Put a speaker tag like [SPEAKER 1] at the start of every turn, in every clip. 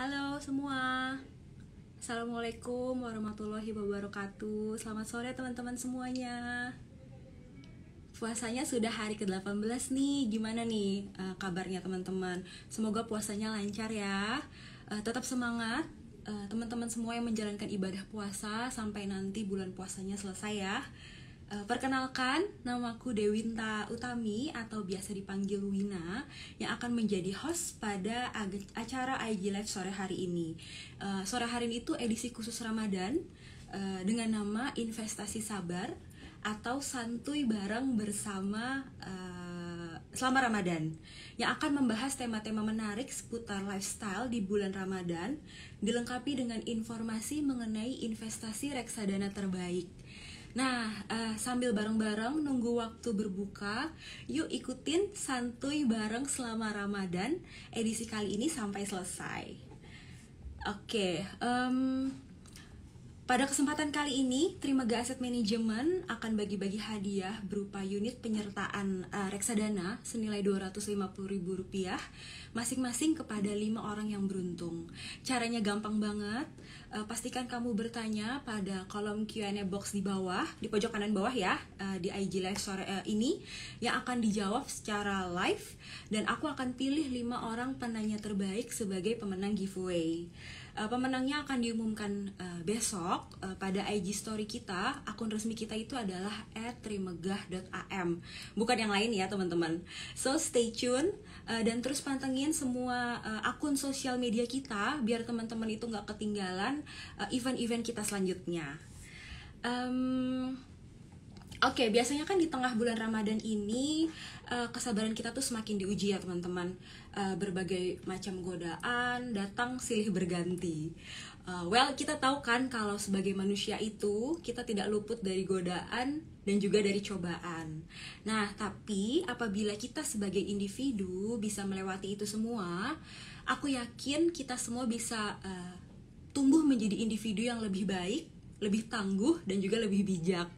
[SPEAKER 1] Halo semua Assalamualaikum warahmatullahi wabarakatuh Selamat sore teman-teman semuanya Puasanya sudah hari ke-18 nih Gimana nih uh, kabarnya teman-teman Semoga puasanya lancar ya uh, Tetap semangat eh, Teman-teman uh, semua yang menjalankan ibadah puasa Sampai nanti bulan puasanya selesai ya Eh, perkenalkan, namaku Dewinta Utami atau biasa dipanggil Wina yang akan menjadi host pada acara IG Live sore hari ini. Eh, sore hari ini itu edisi khusus Ramadan eh, dengan nama Investasi Sabar atau Santuy Bareng Bersama Selama Ramadan yang akan membahas tema-tema menarik seputar lifestyle di bulan Ramadan dilengkapi dengan informasi mengenai investasi reksadana terbaik. Nah, uh, sambil bareng-bareng nunggu waktu berbuka, yuk ikutin santuy bareng selama Ramadan edisi kali ini sampai selesai. Oke, okay, um, pada kesempatan kali ini, Trimega Asset Management akan bagi-bagi hadiah berupa unit penyertaan uh, reksadana senilai Rp250.000 masing-masing kepada lima orang yang beruntung. Caranya gampang banget. Uh, pastikan kamu bertanya pada kolom Q&A box di bawah, di pojok kanan bawah ya, uh, di IG live sore uh, ini yang akan dijawab secara live dan aku akan pilih lima orang penanya terbaik sebagai pemenang giveaway. Eh, pemenangnya akan diumumkan uh, besok uh, pada IG story kita. Akun resmi kita itu adalah @trimegah.am. Bukan yang lain ya, teman-teman. So stay tune uh, dan terus pantengin semua uh, akun sosial media kita biar teman-teman itu nggak ketinggalan event-event uh, kita selanjutnya. Um, Oke, okay, biasanya kan di tengah bulan Ramadan ini uh, kesabaran kita tuh semakin diuji ya teman-teman. Uh, berbagai macam godaan datang silih berganti. Uh, well, kita tahu kan kalau sebagai manusia itu kita tidak luput dari godaan dan juga dari cobaan. Nah, tapi apabila kita sebagai individu bisa melewati itu semua, aku yakin kita semua bisa uh, tumbuh menjadi individu yang lebih baik, lebih tangguh dan juga lebih bijak.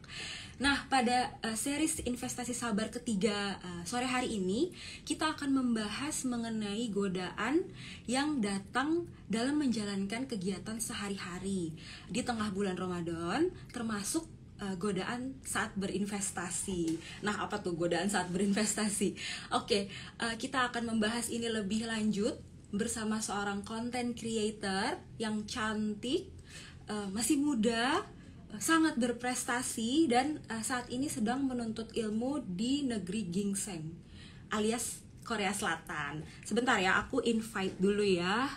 [SPEAKER 1] Nah, pada uh, series investasi sabar ketiga uh, sore hari ini, kita akan membahas mengenai godaan yang datang dalam menjalankan kegiatan sehari-hari di tengah bulan Ramadan, termasuk eh, godaan saat berinvestasi. Nah, apa tuh godaan saat berinvestasi? Oke, okay, uh, kita akan membahas ini lebih lanjut bersama seorang content creator yang cantik, uh, masih muda, sangat berprestasi dan uh, saat ini sedang menuntut ilmu di negeri Gingseng alias Korea Selatan. Sebentar ya, aku invite dulu ya.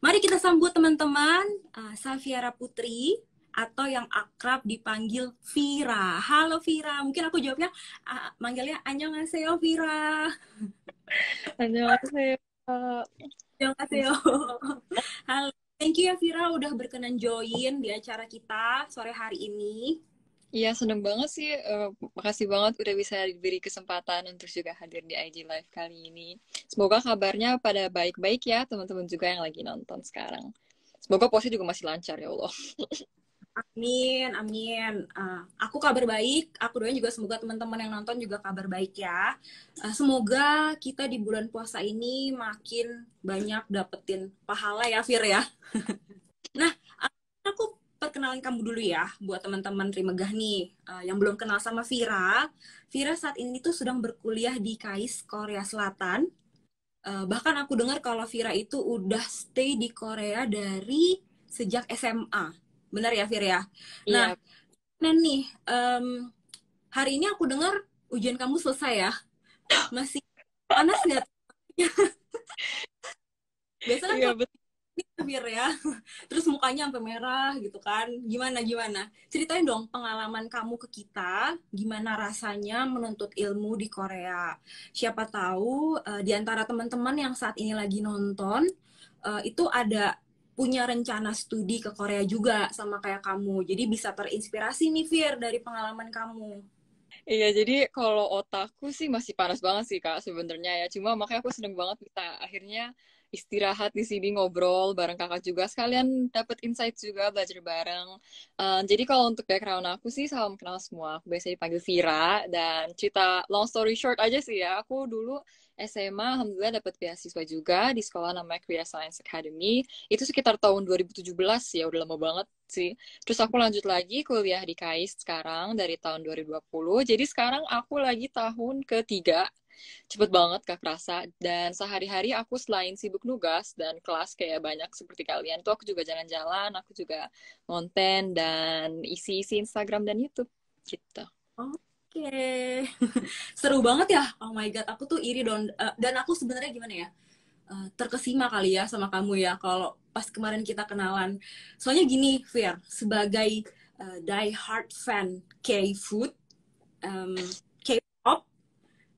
[SPEAKER 1] Mari kita sambut teman-teman uh, Safiara Putri atau yang akrab dipanggil Vira. Halo Vira, mungkin aku jawabnya uh, manggilnya Annyeonghaseyo Vira. Annyeonghaseyo. Annyeonghaseyo. Halo. Thank you ya Vira udah berkenan join di acara kita sore hari ini. Iya seneng banget sih,
[SPEAKER 2] uh, makasih banget udah bisa diberi kesempatan untuk juga hadir di IG Live kali ini. Semoga kabarnya pada baik-baik ya teman-teman juga yang lagi nonton sekarang. Semoga posnya
[SPEAKER 1] juga masih lancar ya Allah. Amin, amin. Uh, aku kabar baik. Aku doain juga semoga teman-teman yang nonton juga kabar baik ya. Uh, semoga kita di bulan puasa ini makin banyak dapetin pahala ya, Fir ya. nah, aku perkenalan kamu dulu ya buat teman-teman Trimegah nih uh, yang belum kenal sama Vira. Vira saat ini tuh sedang berkuliah di KAIS Korea Selatan. Uh, bahkan aku dengar kalau Vira itu udah stay di Korea dari sejak SMA. Benar ya Fir ya? Iya. Nah, yep. nih um, hari ini aku dengar ujian kamu selesai ya. Masih panas nggak? Biasanya yeah, ini gitu, Fir ya. Terus mukanya sampai merah gitu kan. Gimana gimana? Ceritain dong pengalaman kamu ke kita, gimana rasanya menuntut ilmu di Korea. Siapa tahu uh, di antara teman-teman yang saat ini lagi nonton uh, itu ada punya rencana studi ke Korea juga sama kayak kamu. Jadi bisa terinspirasi nih Fir dari pengalaman kamu.
[SPEAKER 2] Iya, jadi kalau otakku sih masih panas banget sih Kak sebenarnya ya. Cuma makanya aku seneng banget kita akhirnya istirahat di sini ngobrol bareng kakak juga sekalian dapat insight juga belajar bareng uh, jadi kalau untuk background aku sih salam kenal semua aku biasanya dipanggil Vira dan cerita long story short aja sih ya aku dulu SMA alhamdulillah dapat beasiswa juga di sekolah namanya Korea Science Academy. Itu sekitar tahun 2017 ya, udah lama banget sih. Terus aku lanjut lagi kuliah di KAIS sekarang dari tahun 2020. Jadi sekarang aku lagi tahun ketiga cepet banget kak rasa. dan sehari-hari aku selain sibuk nugas dan kelas kayak banyak seperti kalian tuh aku juga jalan-jalan aku juga konten dan isi-isi Instagram dan YouTube gitu
[SPEAKER 1] oh, Oke, seru banget ya. Oh my god, aku tuh iri don uh, dan aku sebenarnya gimana ya? Uh, terkesima kali ya sama kamu ya kalau pas kemarin kita kenalan. Soalnya gini, Fir, sebagai uh, eh, die hard fan K-food, um, K-pop,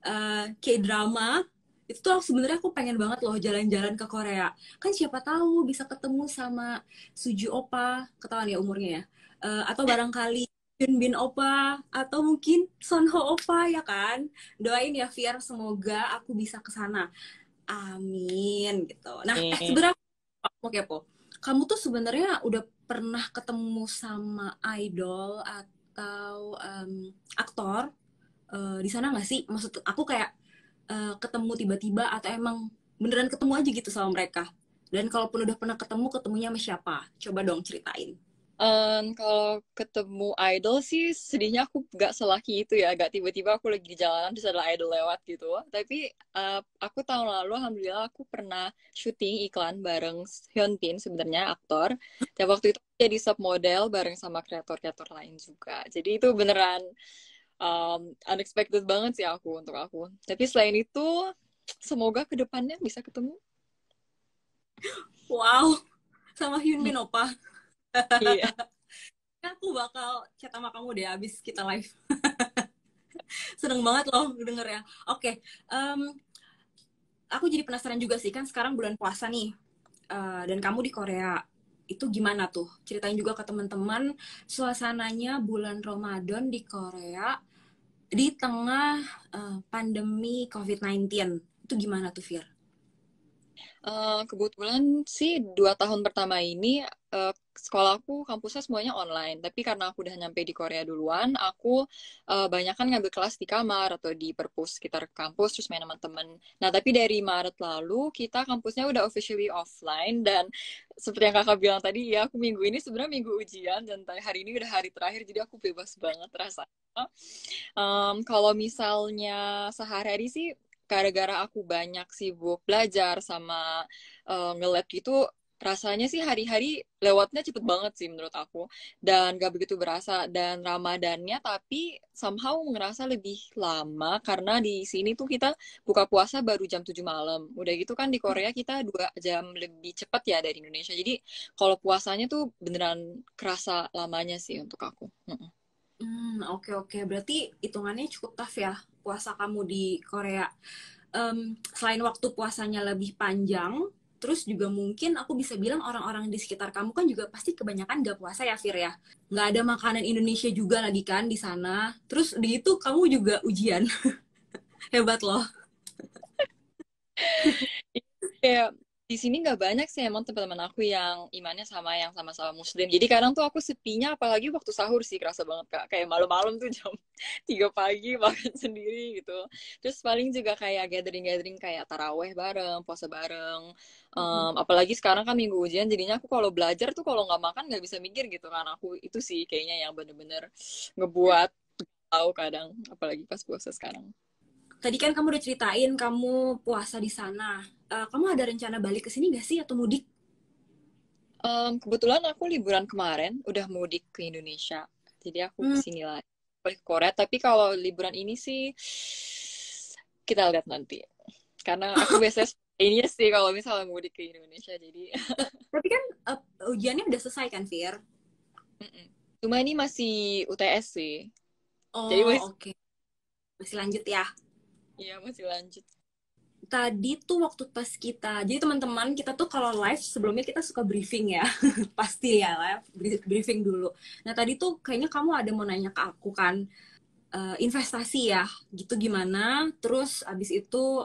[SPEAKER 1] uh, K-drama, itu tuh sebenarnya aku pengen banget loh jalan-jalan ke Korea. Kan siapa tahu bisa ketemu sama Suju Opa, ketahuan ya umurnya ya. Uh, atau barangkali Bin Opa atau mungkin Sonho Opa ya kan. Doain ya Fiar semoga aku bisa ke sana. Amin gitu. Nah, eh, sebenarnya mau kepo. Kamu tuh sebenarnya udah pernah ketemu sama idol atau um, aktor uh, di sana nggak sih? Maksud aku kayak uh, ketemu tiba-tiba atau emang beneran ketemu aja gitu sama mereka? Dan kalaupun udah pernah ketemu, ketemunya sama siapa? Coba dong ceritain.
[SPEAKER 2] Um, kalau ketemu idol sih sedihnya aku gak selaki itu ya, gak tiba-tiba aku lagi di jalanan terus ada idol lewat gitu. Tapi uh, aku tahun lalu alhamdulillah aku pernah syuting iklan bareng Hyun Bin sebenarnya aktor. Dan waktu itu jadi submodel bareng sama kreator-kreator lain juga. Jadi itu beneran um, unexpected banget sih aku untuk aku. Tapi selain itu semoga kedepannya bisa ketemu.
[SPEAKER 1] Wow, sama Hyun Bin hmm iya kan aku bakal chat sama kamu deh abis kita live seneng banget loh denger ya oke okay. um, aku jadi penasaran juga sih kan sekarang bulan puasa nih uh, dan kamu di Korea itu gimana tuh ceritain juga ke teman-teman suasananya bulan Ramadan di Korea di tengah uh, pandemi COVID-19 itu gimana tuh Fir?
[SPEAKER 2] Uh, kebetulan sih dua tahun pertama ini uh, eh, sekolahku kampusnya semuanya online. Tapi karena aku udah nyampe di Korea duluan, aku uh, banyak kan ngambil kelas di kamar atau di perpus sekitar kampus terus main teman-teman. Nah tapi dari Maret lalu kita kampusnya udah officially offline dan seperti yang kakak bilang tadi ya aku minggu ini sebenarnya minggu ujian dan hari ini udah hari terakhir jadi aku bebas banget rasanya. Um, kalau misalnya sehari-hari sih gara-gara aku banyak sibuk belajar sama uh, eh, ngeliat gitu rasanya sih hari-hari lewatnya cepet banget sih menurut aku dan gak begitu berasa dan ramadannya tapi somehow ngerasa lebih lama karena di sini tuh kita buka puasa baru jam 7 malam udah gitu kan di Korea kita dua jam lebih cepet ya dari Indonesia jadi kalau puasanya tuh beneran kerasa lamanya sih untuk aku
[SPEAKER 1] hmm oke okay, oke okay. berarti hitungannya cukup tough ya puasa kamu di Korea um, selain waktu puasanya lebih panjang terus juga mungkin aku bisa bilang orang-orang di sekitar kamu kan juga pasti kebanyakan gak puasa ya Fir ya nggak ada makanan Indonesia juga lagi kan di sana terus di itu kamu juga ujian hebat loh
[SPEAKER 2] iya, kayak di sini nggak banyak sih emang teman-teman aku yang imannya sama yang sama-sama muslim. Jadi kadang tuh aku sepinya apalagi waktu sahur sih kerasa banget Kak. Kayak malam-malam tuh jam tiga pagi makan sendiri gitu. Terus paling juga kayak gathering-gathering kayak taraweh bareng, puasa bareng. Um, apalagi sekarang kan minggu ujian jadinya aku kalau belajar tuh kalau nggak makan nggak bisa mikir gitu kan aku itu sih kayaknya yang bener-bener ngebuat tahu kadang apalagi pas puasa sekarang
[SPEAKER 1] tadi kan kamu udah ceritain kamu puasa di sana. Uh, kamu ada rencana balik ke sini gak sih atau mudik? Um, kebetulan aku
[SPEAKER 2] liburan kemarin udah mudik ke Indonesia, jadi aku hmm. kesini lagi balik ke Korea. Tapi kalau liburan ini sih kita lihat nanti, karena aku biasanya ini sih kalau misalnya mudik ke Indonesia. Jadi tapi kan uh, ujiannya udah selesai kan, Fir? Cuma ini masih UTS sih. Oh, oke.
[SPEAKER 1] Okay. Masih lanjut ya?
[SPEAKER 2] Iya, masih lanjut.
[SPEAKER 1] Tadi tuh waktu pas kita, jadi teman-teman kita tuh kalau live sebelumnya kita suka briefing ya, pasti ya live briefing dulu. Nah tadi tuh kayaknya kamu ada mau nanya ke aku kan uh, investasi ya, gitu gimana? Terus abis itu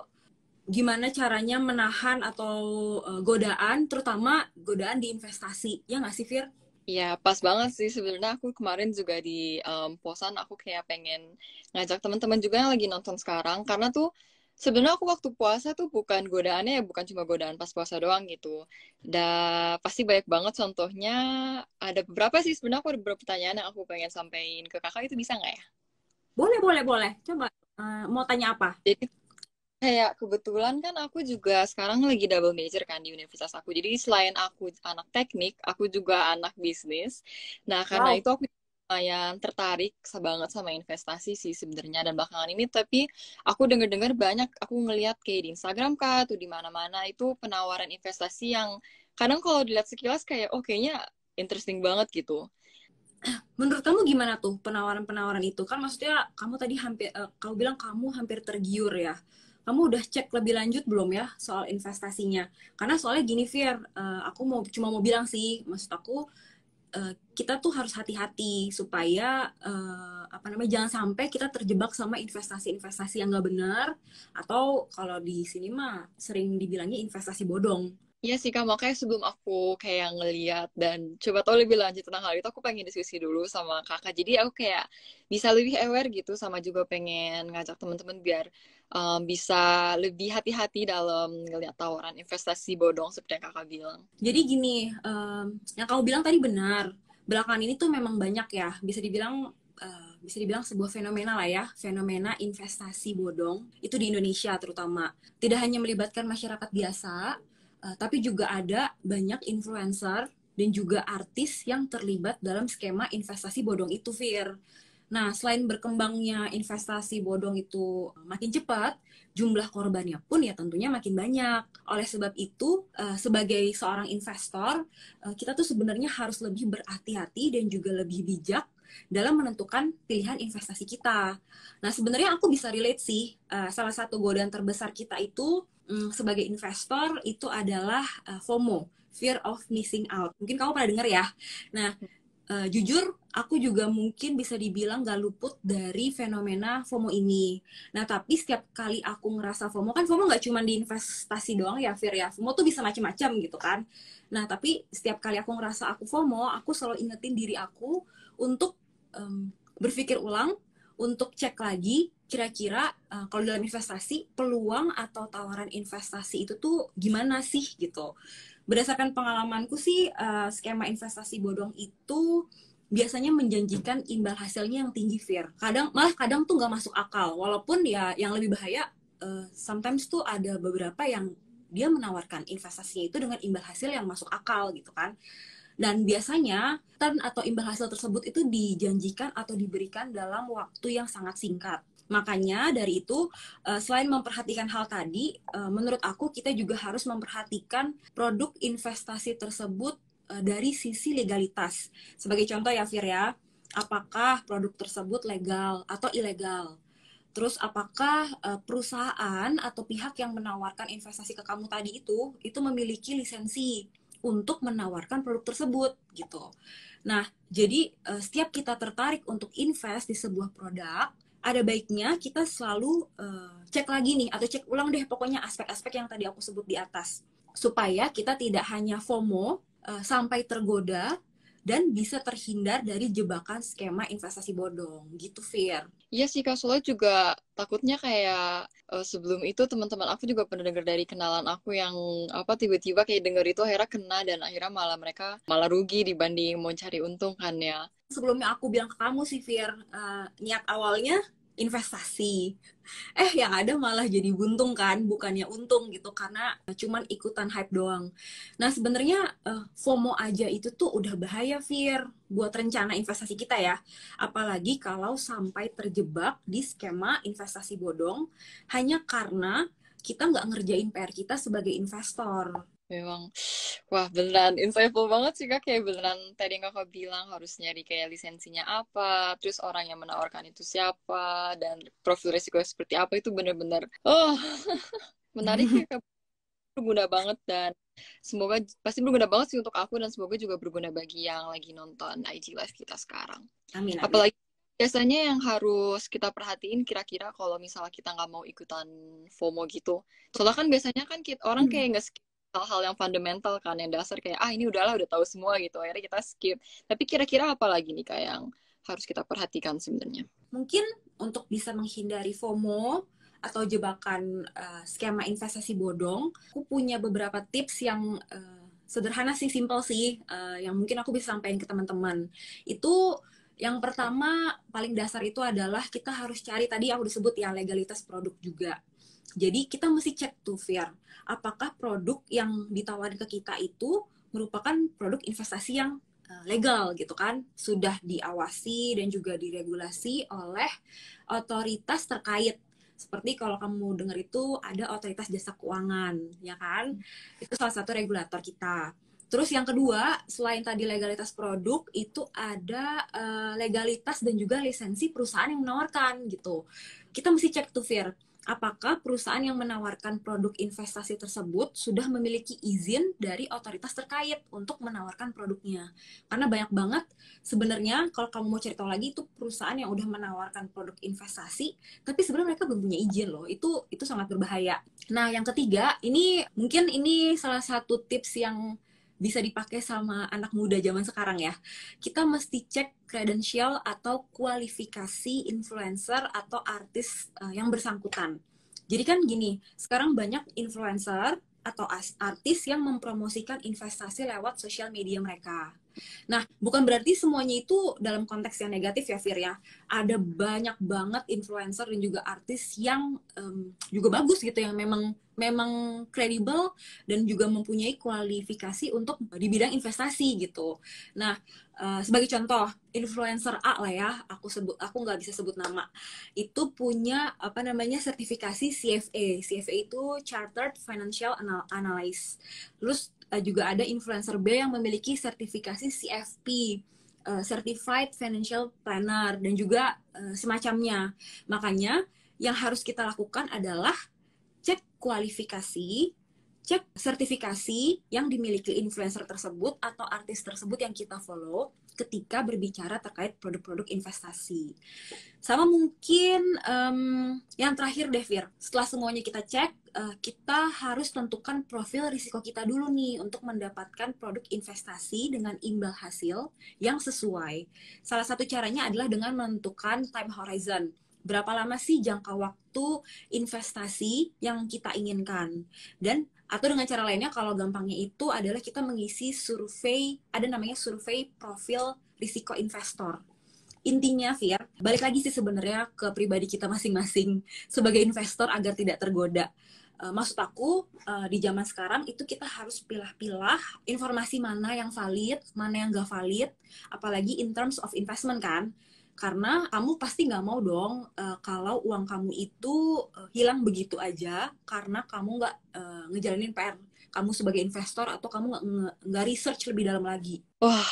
[SPEAKER 1] gimana caranya menahan atau uh, godaan, terutama godaan di investasi, ya nggak sih Fir?
[SPEAKER 2] Iya, pas banget sih sebenarnya aku kemarin juga di um, posan aku kayak pengen ngajak teman-teman juga yang lagi nonton sekarang karena tuh sebenarnya aku waktu puasa tuh bukan godaannya ya bukan cuma godaan pas puasa doang gitu. Dan pasti banyak banget contohnya ada beberapa sih sebenarnya aku ada beberapa pertanyaan yang aku pengen sampaikan ke kakak itu bisa nggak ya?
[SPEAKER 1] Boleh, boleh, boleh. Coba uh, mau tanya apa? Jadi kayak kebetulan kan aku
[SPEAKER 2] juga sekarang lagi double major kan di universitas aku. Jadi selain aku anak teknik, aku juga anak bisnis. Nah, karena wow. itu aku lumayan tertarik banget sama investasi sih sebenarnya dan belakangan ini tapi aku denger-dengar banyak aku ngelihat kayak di Instagram kah tuh di mana-mana itu penawaran investasi yang kadang kalau dilihat sekilas kayak oh nya
[SPEAKER 1] interesting banget gitu menurut kamu gimana tuh penawaran-penawaran itu kan maksudnya kamu tadi hampir uh, kamu bilang kamu hampir tergiur ya kamu udah cek lebih lanjut belum ya soal investasinya? Karena soalnya gini, Fir, uh, aku mau cuma mau bilang sih, maksud aku uh, kita tuh harus hati-hati supaya uh, apa namanya jangan sampai kita terjebak sama investasi-investasi yang nggak benar atau kalau di sini mah sering dibilangnya investasi bodong.
[SPEAKER 2] Iya sih kak, makanya sebelum aku kayak ngeliat dan coba tahu lebih lanjut tentang hal itu, aku pengen diskusi dulu sama kakak. Jadi aku kayak bisa lebih aware gitu, sama juga pengen ngajak teman-teman biar um, bisa lebih hati-hati dalam ngelihat tawaran investasi bodong seperti yang kakak bilang.
[SPEAKER 1] Jadi gini, um, yang kamu bilang tadi benar. Belakangan ini tuh memang banyak ya, bisa dibilang uh, bisa dibilang sebuah fenomena lah ya, fenomena investasi bodong itu di Indonesia terutama. Tidak hanya melibatkan masyarakat biasa, uh, tapi juga ada banyak influencer dan juga artis yang terlibat dalam skema investasi bodong itu, Fir. Nah, selain berkembangnya investasi bodong itu eh, makin cepat, jumlah korbannya pun ya tentunya makin banyak. Oleh sebab itu, eh, sebagai seorang investor, eh, kita tuh sebenarnya harus lebih berhati-hati dan juga lebih bijak dalam menentukan pilihan investasi kita. Nah, sebenarnya aku bisa relate sih, salah satu godaan terbesar kita itu mm, sebagai investor itu adalah FOMO, fear of missing out. Mungkin kamu pernah dengar ya. Nah, uh, jujur aku juga mungkin bisa dibilang gak luput dari fenomena FOMO ini. Nah tapi setiap kali aku ngerasa FOMO kan FOMO gak cuma di investasi doang ya Fir ya. FOMO tuh bisa macam-macam gitu kan. Nah tapi setiap kali aku ngerasa aku FOMO, aku selalu ingetin diri aku untuk um, berpikir ulang, untuk cek lagi kira-kira uh, kalau dalam investasi peluang atau tawaran investasi itu tuh gimana sih gitu berdasarkan pengalamanku sih uh, skema investasi bodong itu biasanya menjanjikan imbal hasilnya yang tinggi fair kadang malah kadang tuh nggak masuk akal walaupun ya yang lebih bahaya uh, sometimes tuh ada beberapa yang dia menawarkan investasinya itu dengan imbal hasil yang masuk akal gitu kan dan biasanya turn atau imbal hasil tersebut itu dijanjikan atau diberikan dalam waktu yang sangat singkat Makanya dari itu eh, selain memperhatikan hal tadi, eh, menurut aku kita juga harus memperhatikan produk investasi tersebut eh, dari sisi legalitas. Sebagai contoh ya Fir ya, apakah produk tersebut legal atau ilegal? Terus apakah perusahaan atau pihak yang menawarkan investasi ke kamu tadi itu itu memiliki lisensi untuk menawarkan produk tersebut gitu. Nah, jadi setiap kita tertarik untuk invest di sebuah produk, ada baiknya kita selalu uh, cek lagi nih atau cek ulang deh pokoknya aspek-aspek yang tadi aku sebut di atas supaya kita tidak hanya FOMO uh, sampai tergoda dan bisa terhindar dari jebakan skema investasi bodong gitu Fir. Iya
[SPEAKER 2] sih Kak Solo juga takutnya kayak uh, sebelum itu teman-teman aku juga pernah dengar dari kenalan aku yang apa tiba-tiba kayak dengar itu akhirnya kena
[SPEAKER 1] dan akhirnya malah mereka
[SPEAKER 2] malah rugi dibanding
[SPEAKER 1] mau cari untung kan ya. Sebelumnya aku bilang ke kamu sih Fir, uh, niat awalnya investasi. Eh, yang ada malah jadi buntung kan, bukannya untung gitu karena cuman ikutan hype doang. Nah, sebenarnya uh, FOMO aja itu tuh udah bahaya, Fir, buat rencana investasi kita ya. Apalagi kalau sampai terjebak di skema investasi bodong hanya karena kita nggak ngerjain PR kita sebagai investor Memang,
[SPEAKER 2] wah beneran insightful banget sih kak, kayak beneran tadi kakak bilang harus nyari kayak lisensinya apa, terus orang yang menawarkan itu siapa, dan profil risiko seperti apa itu bener-bener, oh menarik ya kak, berguna banget dan semoga pasti berguna banget sih untuk aku dan semoga juga berguna bagi yang lagi nonton IG live kita sekarang.
[SPEAKER 1] Amin. amin. Apalagi
[SPEAKER 2] biasanya yang harus kita perhatiin kira-kira kalau misalnya kita nggak mau ikutan FOMO gitu. Soalnya kan biasanya kan kita, orang hmm. kayak nggak skip hal-hal yang fundamental kan yang dasar kayak ah ini udahlah udah tahu semua gitu akhirnya kita skip tapi kira-kira apa lagi nih kayak yang harus kita perhatikan sebenarnya
[SPEAKER 1] mungkin untuk bisa menghindari FOMO atau jebakan uh, skema investasi bodong aku punya beberapa tips yang uh, sederhana sih simple sih uh, yang mungkin aku bisa sampaikan ke teman-teman itu yang pertama paling dasar itu adalah kita harus cari tadi yang disebut yang legalitas produk juga jadi kita mesti cek tuh Fair, apakah produk yang ditawarin ke kita itu merupakan produk investasi yang eh, legal gitu kan sudah diawasi dan juga diregulasi oleh otoritas terkait seperti kalau kamu dengar itu ada otoritas jasa keuangan ya kan hmm. itu salah satu regulator kita terus yang kedua selain tadi legalitas produk itu ada uh, legalitas dan juga lisensi perusahaan yang menawarkan gitu kita mesti cek tuh Fair apakah perusahaan yang menawarkan produk investasi tersebut sudah memiliki izin dari otoritas terkait untuk menawarkan produknya. Karena banyak banget sebenarnya kalau kamu mau cerita lagi itu perusahaan yang udah menawarkan produk investasi, tapi sebenarnya mereka belum punya izin loh. Itu itu sangat berbahaya. Nah, yang ketiga, ini mungkin ini salah satu tips yang bisa dipakai sama anak muda zaman sekarang ya. Kita mesti cek kredensial atau kualifikasi influencer atau artis uh, yang bersangkutan. Jadi kan gini, sekarang banyak influencer atau artis yang mempromosikan investasi lewat sosial media mereka. Nah, bukan berarti semuanya itu dalam konteks yang negatif ya, Fir ya. Ada banyak banget influencer dan juga artis yang um, juga bagus gitu, yang memang memang kredibel dan juga mempunyai kualifikasi untuk di bidang investasi gitu. Nah, uh, sebagai contoh, influencer A lah ya, aku sebut aku nggak bisa sebut nama. Itu punya apa namanya sertifikasi CFA. CFA itu Chartered Financial Anal Analyst. Terus uh, juga ada influencer B yang memiliki sertifikasi CFP. Eh, Certified Financial Planner dan juga uh, semacamnya. Makanya yang harus kita lakukan adalah cek kualifikasi, cek sertifikasi yang dimiliki influencer tersebut atau artis tersebut yang kita follow ketika berbicara terkait produk-produk investasi. Sama mungkin um, yang terakhir deh Devir, setelah semuanya kita cek, uh, kita harus tentukan profil risiko kita dulu nih untuk mendapatkan produk investasi dengan imbal hasil yang sesuai. Salah satu caranya adalah dengan menentukan time horizon berapa lama sih jangka waktu investasi yang kita inginkan dan atau dengan cara lainnya kalau gampangnya itu adalah kita mengisi survei ada namanya survei profil risiko investor intinya Fir, balik lagi sih sebenarnya ke pribadi kita masing-masing sebagai investor agar tidak tergoda. E, maksud aku e, di zaman sekarang itu kita harus pilah-pilah informasi mana yang valid, mana yang gak valid, apalagi in terms of investment kan karena kamu pasti nggak mau dong uh, kalau uang kamu itu uh, hilang begitu aja karena kamu nggak uh, ngejalanin PR kamu sebagai investor atau kamu nggak nggak research lebih dalam lagi wah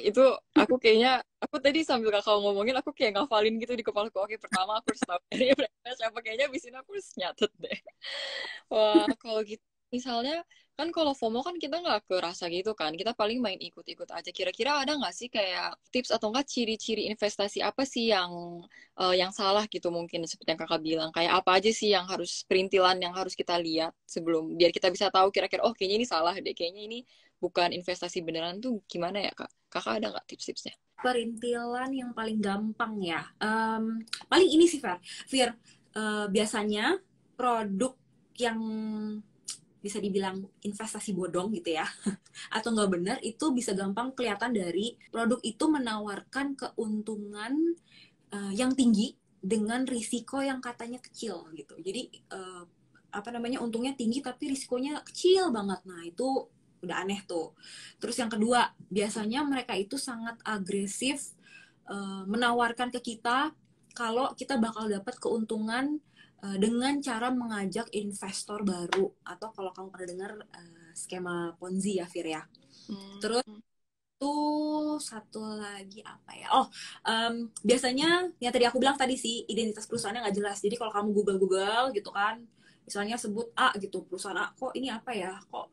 [SPEAKER 2] itu aku kayaknya aku tadi sambil kakak ngomongin aku kayak ngafalin gitu di kepala aku oke pertama aku harus tahu dari mereka siapa kayaknya abis ini aku harus nyatet deh wah kalau gitu misalnya kan kalau FOMO kan kita nggak kerasa gitu kan kita paling main ikut-ikut aja kira-kira ada nggak sih kayak tips atau nggak ciri-ciri investasi apa sih yang uh, yang salah gitu mungkin seperti yang kakak bilang kayak apa aja sih yang harus perintilan yang harus kita lihat sebelum biar kita bisa tahu kira-kira oh kayaknya ini salah deh kayaknya ini bukan investasi beneran tuh gimana ya kak kakak ada nggak tips-tipsnya
[SPEAKER 1] perintilan yang paling gampang ya um, paling ini sih Fir Fir uh, eh, biasanya produk yang bisa dibilang investasi bodong gitu ya atau nggak benar itu bisa gampang kelihatan dari produk itu menawarkan keuntungan uh, yang tinggi dengan risiko yang katanya kecil gitu jadi uh, apa namanya untungnya tinggi tapi risikonya kecil banget nah itu udah aneh tuh terus yang kedua biasanya mereka itu sangat agresif uh, menawarkan ke kita kalau kita bakal dapat keuntungan Eh, dengan cara mengajak investor baru atau kalau kamu pernah dengar uh, skema Ponzi ya Fir ya. Hmm. Terus tuh satu lagi apa ya? Oh, um, biasanya yang tadi aku bilang tadi sih identitas perusahaannya nggak jelas. Jadi kalau kamu Google-Google gitu kan, misalnya sebut A gitu perusahaan A, kok ini apa ya? Kok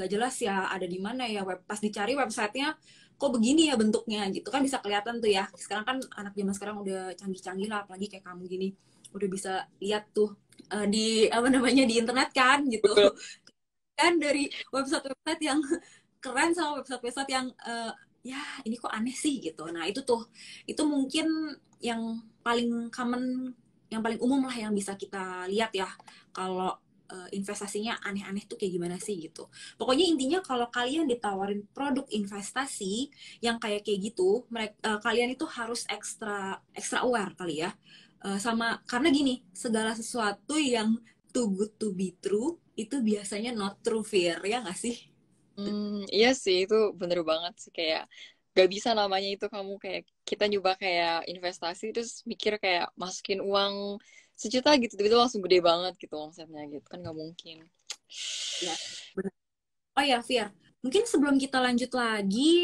[SPEAKER 1] nggak jelas ya ada di mana ya web pas dicari websitenya kok begini ya bentuknya gitu kan bisa kelihatan tuh ya sekarang kan anak zaman sekarang udah canggih-canggih lah apalagi kayak kamu gini udah bisa lihat tuh uh, di apa namanya di internet kan gitu kan dari website-website yang keren sama website-website yang uh, ya ini kok aneh sih gitu nah itu tuh itu mungkin yang paling common yang paling umum lah yang bisa kita lihat ya kalau uh, investasinya aneh-aneh tuh kayak gimana sih gitu. Pokoknya intinya kalau kalian ditawarin produk investasi yang kayak kayak gitu, mereka uh, kalian itu harus ekstra ekstra aware kali ya uh, sama karena gini segala sesuatu yang too good to be true itu biasanya not true fear ya nggak sih hmm,
[SPEAKER 2] iya sih itu bener banget sih kayak gak bisa namanya itu kamu kayak kita nyoba kayak investasi terus mikir kayak masukin uang sejuta gitu tiba-tiba langsung gede banget gitu omsetnya gitu kan gak mungkin ya
[SPEAKER 1] bener. oh ya Fir Mungkin sebelum kita lanjut lagi,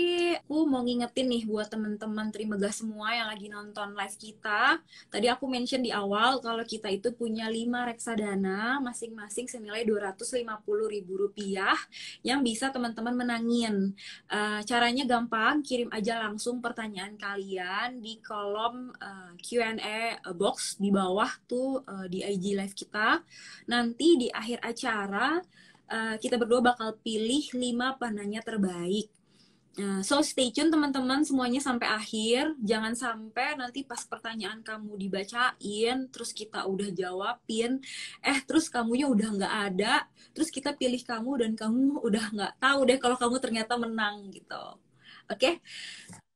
[SPEAKER 1] aku mau ngingetin nih buat teman-teman Trimegah semua yang lagi nonton live kita. Tadi aku mention di awal kalau kita itu punya 5 reksadana masing-masing senilai Rp250.000 yang bisa teman-teman menangin. Eh, caranya gampang, kirim aja langsung pertanyaan kalian di kolom uh, eh, Q&A eh, box di bawah tuh di IG live kita. Nanti di akhir acara Eh, kita berdua bakal pilih lima penanya terbaik. Nah, so stay tune teman-teman semuanya sampai akhir. Jangan sampai nanti pas pertanyaan kamu dibacain, terus kita udah jawabin, eh terus kamunya udah nggak ada, terus kita pilih kamu dan kamu udah nggak tahu deh kalau kamu ternyata menang gitu. Oke, okay?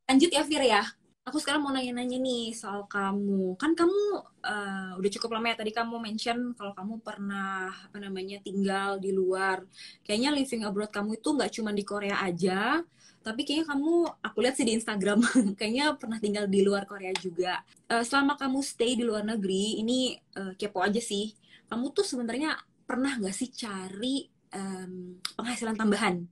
[SPEAKER 1] lanjut ya Fir ya aku sekarang mau nanya-nanya nih soal kamu. Kan kamu uh, udah cukup lama ya tadi kamu mention kalau kamu pernah apa namanya tinggal di luar. Kayaknya living abroad kamu itu nggak cuma di Korea aja, tapi kayaknya kamu aku lihat sih di Instagram kayaknya pernah tinggal di luar Korea juga. Uh, selama kamu stay di luar negeri, ini uh, kepo aja sih. Kamu tuh sebenarnya pernah nggak sih cari um, penghasilan tambahan?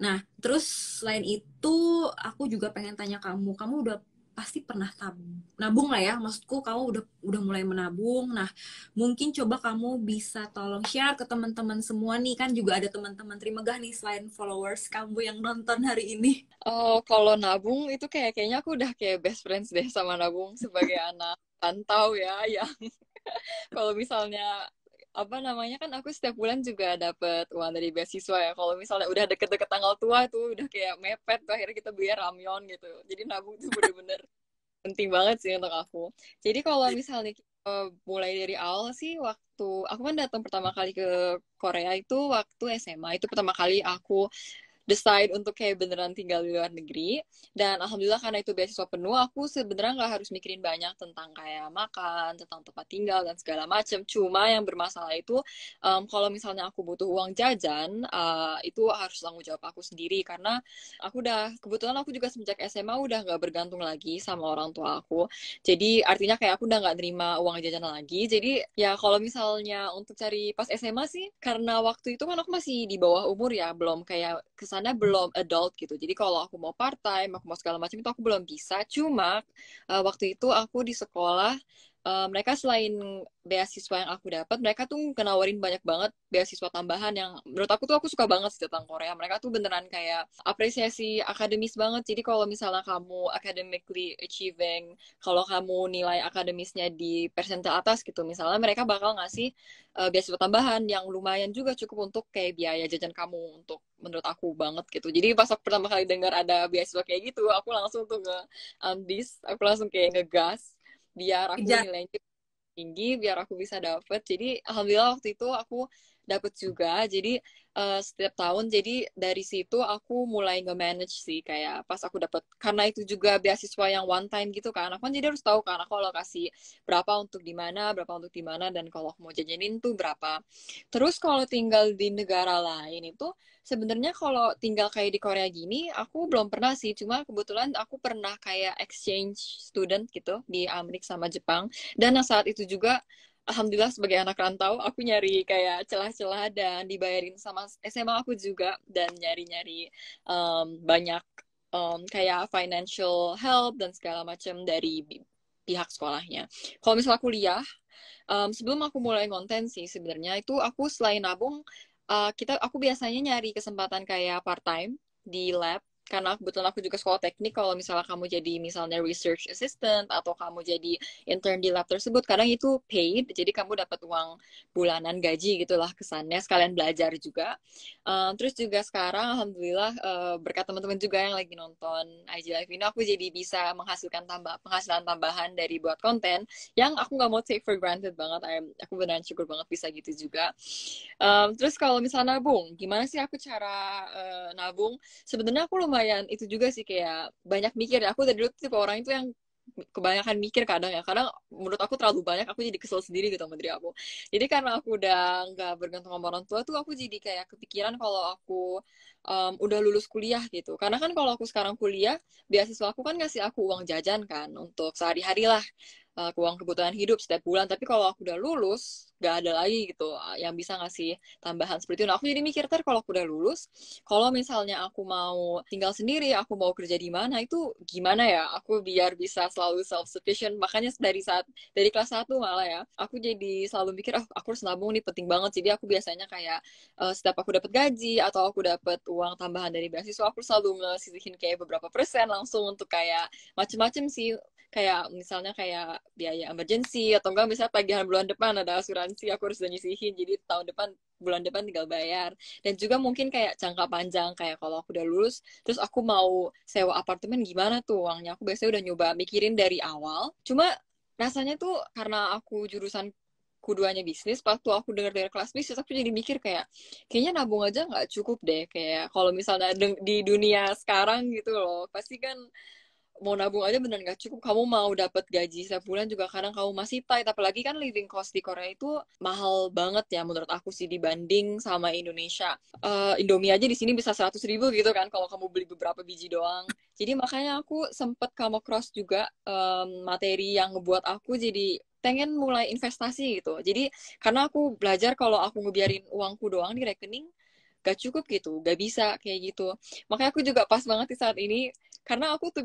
[SPEAKER 1] Nah, terus selain itu aku juga pengen tanya kamu, kamu udah pasti pernah tabung. Nabung lah ya, maksudku kamu udah udah mulai menabung. Nah, mungkin coba kamu bisa tolong share ke teman-teman semua nih kan juga ada teman-teman Trimegah nih selain followers kamu yang nonton hari ini. Oh, kalau
[SPEAKER 2] nabung itu kayak kayaknya aku udah kayak best friends deh sama nabung
[SPEAKER 1] sebagai anak pantau ya yang
[SPEAKER 2] kalau misalnya apa namanya kan aku setiap bulan juga dapat uang dari beasiswa ya kalau misalnya udah deket-deket tanggal tua tuh udah kayak mepet tuh akhirnya kita beli ramyon gitu jadi nabung tuh bener-bener penting banget sih untuk aku jadi kalau iya. misalnya kita eh, mulai dari awal sih waktu aku kan datang pertama kali ke Korea itu waktu SMA itu pertama kali aku decide untuk kayak beneran tinggal di luar negeri dan alhamdulillah karena itu beasiswa penuh aku sebenarnya nggak harus mikirin banyak tentang kayak makan tentang tempat tinggal dan segala macam cuma yang bermasalah itu um, kalau misalnya aku butuh uang jajan uh, itu harus tanggung jawab aku sendiri karena aku udah kebetulan aku juga semenjak SMA udah nggak bergantung lagi sama orang tua aku jadi artinya kayak aku udah nggak terima uang jajan lagi jadi ya kalau misalnya untuk cari pas SMA sih karena waktu itu kan aku masih di bawah umur ya belum kayak kesan karena belum adult gitu. Jadi kalau aku mau part time, aku mau segala macam itu aku belum bisa. Cuma uh, waktu itu aku di sekolah Eh, mereka selain beasiswa yang aku dapat, mereka tuh kenawarin banyak banget beasiswa tambahan yang menurut aku tuh aku suka banget sih tentang Korea. Mereka tuh beneran kayak apresiasi akademis banget. Jadi kalau misalnya kamu academically achieving, kalau kamu nilai akademisnya di persentil atas gitu, misalnya mereka bakal ngasih uh, beasiswa tambahan yang lumayan juga cukup untuk kayak biaya jajan kamu untuk menurut aku banget gitu. Jadi pas aku pertama kali dengar ada beasiswa kayak gitu, aku langsung tuh nge ambis aku langsung kayak ngegas biar aku iya. nilainya tinggi biar aku bisa dapet jadi alhamdulillah waktu itu aku dapet juga jadi uh, setiap tahun jadi dari situ aku mulai nge-manage sih kayak pas aku dapat karena itu juga beasiswa yang one time gitu kan aku kan jadi harus tahu kan aku alokasi berapa untuk di mana berapa untuk di mana dan kalau mau jajanin tuh berapa terus kalau tinggal di negara lain itu sebenarnya kalau tinggal kayak di Korea gini aku belum pernah sih cuma kebetulan aku pernah kayak exchange student gitu di Amerika sama Jepang dan saat itu juga alhamdulillah sebagai anak rantau aku nyari kayak celah-celah dan dibayarin sama SMA aku juga dan nyari-nyari um, banyak um, kayak financial help dan segala macam dari pihak sekolahnya. Kalau misalnya kuliah, um, sebelum aku mulai konten sih sebenarnya itu aku selain nabung, uh, kita aku biasanya nyari kesempatan kayak part time di lab karena kebetulan aku juga sekolah teknik kalau misalnya kamu jadi misalnya research assistant atau kamu jadi intern di lab tersebut kadang itu paid jadi kamu dapat uang bulanan gaji gitulah kesannya sekalian belajar juga um, terus juga sekarang alhamdulillah uh, berkat teman-teman juga yang lagi nonton IG live ini aku jadi bisa menghasilkan tambah penghasilan tambahan dari buat konten yang aku nggak mau take for granted banget I'm, aku benar syukur banget bisa gitu juga um, terus kalau misalnya nabung gimana sih aku cara uh, nabung sebenarnya aku lumayan lumayan itu juga sih kayak banyak mikir. Aku dari dulu tipe orang itu yang kebanyakan mikir kadang ya kadang menurut aku terlalu banyak aku jadi kesel sendiri gitu sama diri aku jadi karena aku udah nggak bergantung sama orang tua tuh aku jadi kayak kepikiran kalau aku um, udah lulus kuliah gitu karena kan kalau aku sekarang kuliah beasiswa aku kan ngasih aku uang jajan kan untuk sehari-hari lah uh, uang kebutuhan hidup setiap bulan tapi kalau aku udah lulus gak ada lagi gitu eh, yang bisa ngasih tambahan seperti itu nah aku jadi mikir ter kalau aku udah lulus kalau misalnya aku mau tinggal sendiri aku mau kerja di mana itu gimana ya aku biar bisa selalu self sufficient makanya dari saat dari kelas 1 malah ya aku jadi selalu mikir oh aku harus nabung nih penting banget jadi aku biasanya kayak uh, setiap aku dapat gaji atau aku dapat uang tambahan dari beasiswa aku selalu ngasihin kayak beberapa persen langsung untuk kayak macem-macem sih kayak misalnya kayak biaya emergency atau enggak misalnya hari bulan depan ada asuransi aku harus nyisihin jadi tahun depan bulan depan tinggal bayar dan juga mungkin kayak jangka panjang kayak kalau aku udah lulus terus aku mau sewa apartemen gimana tuh uangnya aku biasanya udah nyoba mikirin dari awal cuma rasanya tuh karena aku jurusan keduanya bisnis waktu aku dengar dari kelas bisnis aku jadi mikir kayak kayaknya nabung aja nggak cukup deh kayak kalau misalnya di dunia sekarang gitu loh pasti kan mau nabung aja bener nggak cukup kamu mau dapat gaji setiap bulan juga kadang kamu masih tight apalagi kan living cost di Korea itu mahal banget ya menurut aku sih dibanding sama Indonesia uh, Indomie aja di sini bisa seratus ribu gitu kan kalau kamu beli beberapa biji doang jadi makanya aku sempet kamu cross juga um, materi yang ngebuat aku jadi pengen mulai investasi gitu jadi karena aku belajar kalau aku ngebiarin uangku doang di rekening gak cukup gitu, gak bisa kayak gitu. Makanya aku juga pas banget di saat ini, karena aku tuh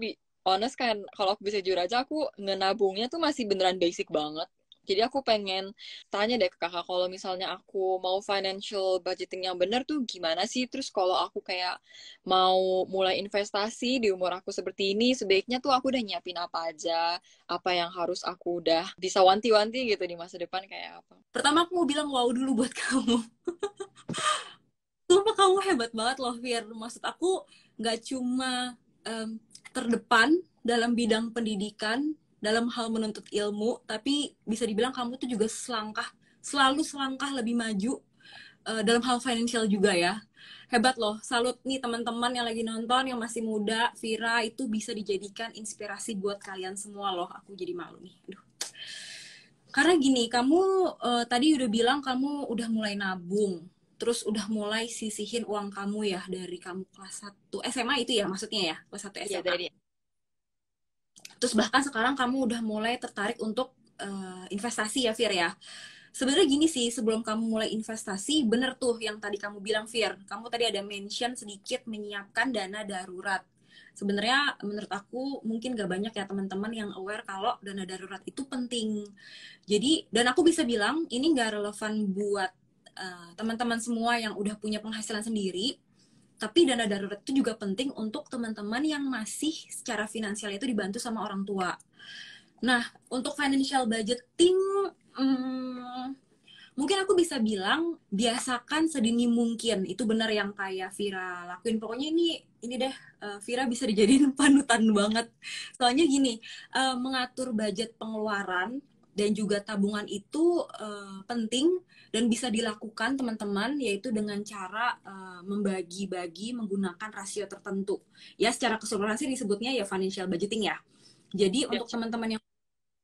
[SPEAKER 2] honest kan kalau aku bisa jujur aja aku ngenabungnya tuh masih beneran basic banget jadi aku pengen tanya deh ke kakak kalau misalnya aku mau financial budgeting yang bener tuh gimana sih? Terus kalau aku kayak mau mulai investasi di umur aku seperti ini, sebaiknya tuh aku udah nyiapin apa aja, apa yang harus aku udah bisa wanti-wanti gitu di masa depan kayak apa?
[SPEAKER 1] Pertama aku mau bilang wow dulu buat kamu. Sumpah kamu hebat banget loh, Fir. Maksud aku nggak cuma um, terdepan dalam bidang pendidikan, dalam hal menuntut ilmu, tapi bisa dibilang kamu tuh juga selangkah, selalu selangkah lebih maju uh, dalam hal financial juga ya. Hebat loh, salut nih teman-teman yang lagi nonton, yang masih muda, Vira itu bisa dijadikan inspirasi buat kalian semua loh. Aku jadi malu nih. Aduh. Karena gini, kamu uh, tadi udah bilang kamu udah mulai nabung, terus udah mulai sisihin uang kamu ya dari kamu kelas 1 SMA itu ya maksudnya ya kelas 1 SMA. Ya, dari... Terus bahkan sekarang kamu udah mulai tertarik untuk uh, investasi ya Fir ya. Sebenarnya gini sih sebelum kamu mulai investasi bener tuh yang tadi kamu bilang Fir. Kamu tadi ada mention sedikit menyiapkan dana darurat. Sebenarnya menurut aku mungkin gak banyak ya teman-teman yang aware kalau dana darurat itu penting. Jadi dan aku bisa bilang ini gak relevan buat teman eh, teman-teman semua yang udah punya penghasilan sendiri tapi dana darurat itu juga penting untuk teman-teman yang masih secara finansial itu dibantu sama orang tua. Nah, untuk financial budgeting, hmm, mungkin aku bisa bilang biasakan sedini mungkin. Itu benar yang kayak Vira lakuin. Pokoknya ini ini deh uh, Vira bisa dijadiin panutan banget. Soalnya gini, uh, mengatur budget pengeluaran dan juga tabungan itu uh, penting dan bisa dilakukan teman-teman yaitu dengan cara uh, membagi-bagi menggunakan rasio tertentu. Ya secara keseluruhan sih disebutnya ya financial budgeting ya. Jadi ya, untuk teman-teman yang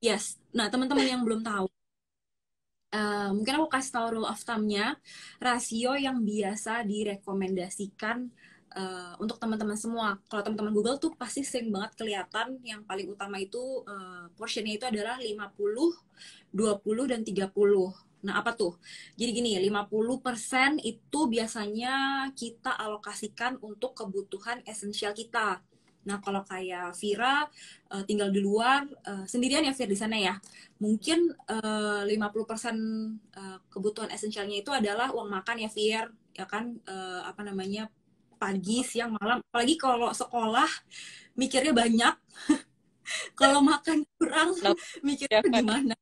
[SPEAKER 1] yes, nah teman-teman yang belum tahu Uh, mungkin aku kasih tau rule of thumb-nya rasio yang biasa direkomendasikan uh, untuk teman-teman semua. Kalau teman-teman Google tuh pasti sering banget kelihatan yang paling utama itu uh, portionnya itu adalah 50, 20 dan 30. Nah, apa tuh? Jadi gini, 50% itu biasanya kita alokasikan untuk kebutuhan esensial kita. Nah, kalau kayak Vira uh, tinggal di luar uh, sendirian ya Vira di sana ya. Mungkin uh, 50% uh, kebutuhan esensialnya itu adalah uang makan ya Vira, ya kan uh, apa namanya pagi siang malam apalagi kalau sekolah mikirnya banyak kalau makan kurang mikirnya ya, gimana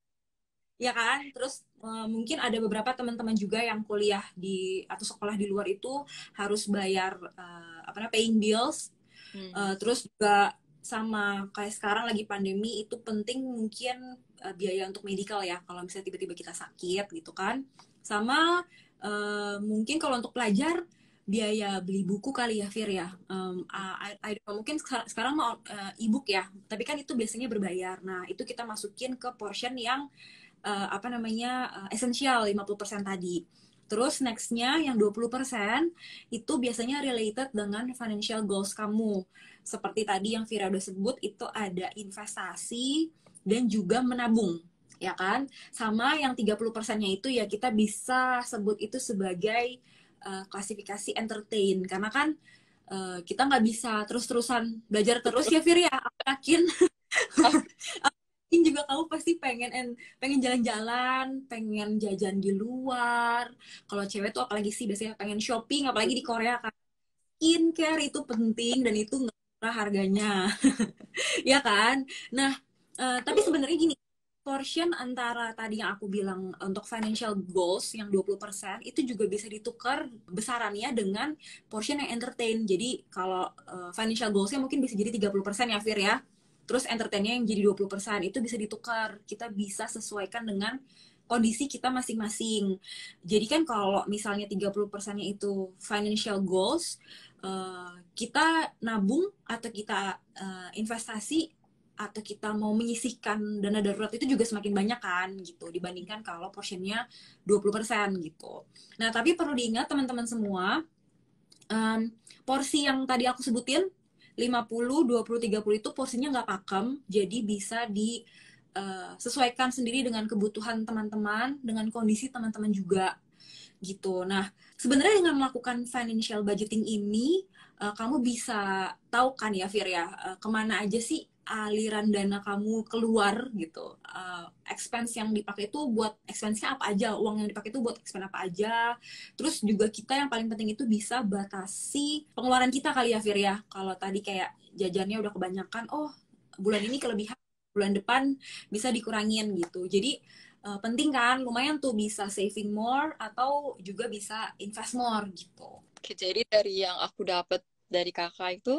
[SPEAKER 1] ya kan terus eh, mungkin ada beberapa teman-teman juga yang kuliah di atau sekolah di luar itu harus bayar uh, apa namanya paying bills hmm. uh, terus juga sama kayak sekarang lagi pandemi itu penting mungkin uh, biaya untuk medical ya kalau misalnya tiba-tiba kita sakit gitu kan sama uh, mungkin kalau untuk pelajar biaya beli buku kali ya Fir ya um, I, I don't know, mungkin sekarang mau e, e-book ya tapi kan itu biasanya berbayar nah itu kita masukin ke portion yang uh, apa namanya uh, esensial 50% tadi Terus nextnya yang 20% itu biasanya related dengan financial goals kamu. Seperti tadi yang Fira udah sebut itu ada investasi dan juga menabung. Ya kan? Sama yang 30%-nya itu ya kita bisa sebut itu sebagai uh, klasifikasi entertain karena kan uh, kita nggak bisa terus-terusan belajar terus ya Fir ya aku yakin yakin juga kamu pasti pengen en, pengen jalan-jalan, pengen jajan di luar. Kalau cewek tuh apalagi sih biasanya pengen shopping, apalagi di Korea kan skincare itu penting dan itu nggak murah harganya, ya kan? Nah, uh, tapi sebenarnya gini, portion antara tadi yang aku bilang untuk financial goals yang 20% itu juga bisa ditukar besarannya dengan portion yang entertain. Jadi kalau uh, financial goalsnya mungkin bisa jadi 30% ya Fir ya. Terus entertainnya yang jadi 20% itu bisa ditukar. Kita bisa sesuaikan dengan kondisi kita masing-masing. Jadi kan kalau misalnya 30%-nya itu financial goals, uh, kita nabung atau kita uh, investasi atau kita mau menyisihkan dana darurat itu juga semakin banyak kan gitu dibandingkan kalau portionnya 20% gitu. Nah, tapi perlu diingat teman-teman semua um, porsi yang tadi aku sebutin 50, 20, 30 itu porsinya nggak pakem, jadi bisa di uh, sesuaikan sendiri dengan kebutuhan teman-teman, dengan kondisi teman-teman juga gitu. Nah, sebenarnya dengan melakukan financial budgeting ini, eh, kamu bisa tahu kan ya, Fir ya, eh, kemana aja sih aliran dana kamu keluar gitu uh, expense yang dipakai itu buat expense-nya apa aja uang yang dipakai itu buat expense apa aja terus juga kita yang paling penting itu bisa batasi pengeluaran kita kali ya Fir ya kalau tadi kayak jajannya udah kebanyakan oh bulan ini kelebihan bulan depan bisa dikurangin gitu jadi uh, penting kan lumayan tuh bisa saving more atau juga bisa invest more gitu
[SPEAKER 2] Oke, jadi dari yang aku dapat dari kakak itu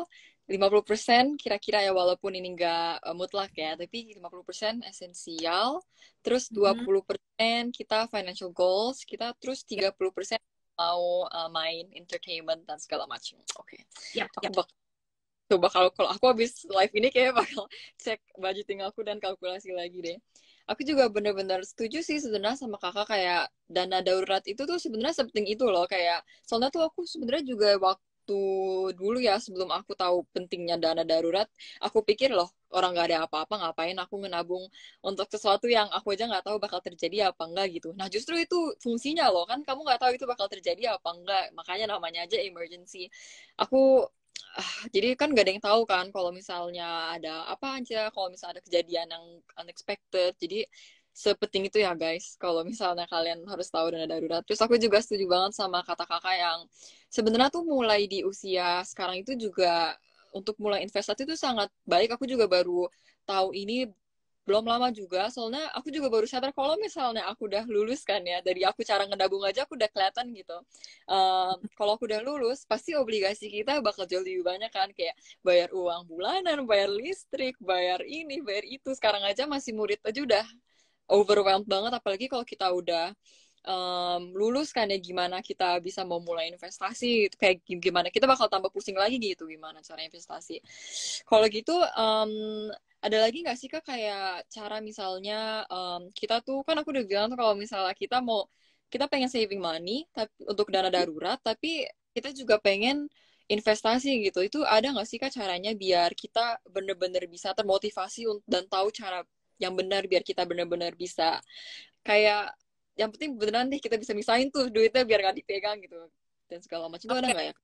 [SPEAKER 2] 50% kira-kira ya walaupun ini nggak uh, mutlak ya, tapi 50% esensial, terus 20% mm-hmm. kita financial goals, kita terus 30% mau uh, main entertainment dan segala macam. Oke. Okay. Yep, aku yep. coba kalau kalau aku habis live ini kayak bakal cek budgeting aku dan kalkulasi lagi deh. Aku juga bener-bener setuju sih sebenarnya sama kakak kayak dana darurat itu tuh sebenarnya penting itu loh kayak soalnya tuh aku sebenarnya juga waktu dulu ya sebelum aku tahu pentingnya dana darurat aku pikir loh orang nggak ada apa-apa ngapain aku menabung untuk sesuatu yang aku aja nggak tahu bakal terjadi apa enggak gitu nah justru itu fungsinya loh kan kamu nggak tahu itu bakal terjadi apa enggak makanya namanya aja emergency aku ah, jadi kan gak ada yang tahu kan kalau misalnya ada apa aja kalau misalnya ada kejadian yang unexpected jadi sepenting itu ya guys kalau misalnya kalian harus tahu dana darurat terus aku juga setuju banget sama kata kakak yang sebenarnya tuh mulai di usia sekarang itu juga untuk mulai investasi itu sangat baik aku juga baru tahu ini belum lama juga soalnya aku juga baru sadar kalau misalnya aku udah lulus kan ya dari aku cara ngedabung aja aku udah kelihatan gitu uh, kalau aku udah lulus pasti obligasi kita bakal jauh lebih banyak kan kayak bayar uang bulanan bayar listrik bayar ini bayar itu sekarang aja masih murid aja udah overwhelmed banget apalagi kalau kita udah um, lulus kan ya gimana kita bisa mau mulai investasi kayak gimana kita bakal tambah pusing lagi gitu gimana cara investasi kalau gitu um, ada lagi nggak sih kak kayak cara misalnya um, kita tuh kan aku udah bilang tuh kalau misalnya kita mau kita pengen saving money tapi untuk dana darurat tapi kita juga pengen investasi gitu itu ada nggak sih kak caranya biar kita bener-bener bisa termotivasi dan tahu cara yang benar biar kita benar-benar bisa kayak yang penting beneran deh kita bisa misahin tuh duitnya biar gak dipegang gitu dan segala macam
[SPEAKER 1] okay. ada nggak ya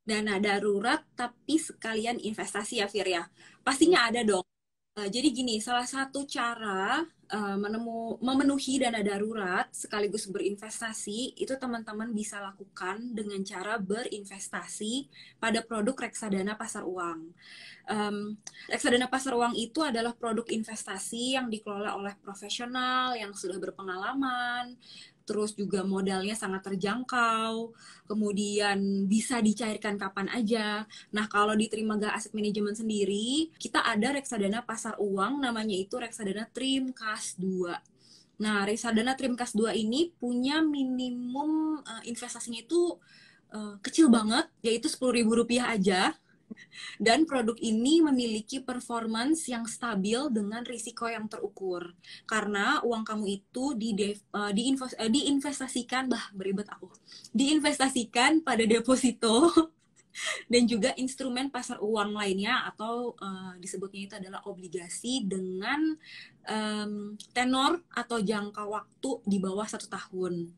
[SPEAKER 1] dana darurat tapi sekalian investasi ya Fir ya pastinya hmm. ada dong Eh, jadi gini, salah satu cara eh, menemu, memenuhi dana darurat sekaligus berinvestasi itu teman-teman bisa lakukan dengan cara berinvestasi pada produk reksadana pasar uang. Um, reksadana pasar uang itu adalah produk investasi yang dikelola oleh profesional yang sudah berpengalaman, terus juga modalnya sangat terjangkau, kemudian bisa dicairkan kapan aja. Nah, kalau di Trimaga Aset Manajemen sendiri, kita ada reksadana pasar uang namanya itu reksadana Trimkas 2. Nah, reksadana Trimkas 2 ini punya minimum eh, investasinya itu eh, kecil banget, yaitu Rp10.000 aja. Dan produk ini memiliki performance yang stabil dengan risiko yang terukur. Karena uang kamu itu di uh, uh, diinvestasikan, bah beribet aku, diinvestasikan pada deposito dan juga instrumen pasar uang lainnya atau uh, disebutnya itu adalah obligasi dengan um, tenor atau jangka waktu di bawah satu tahun.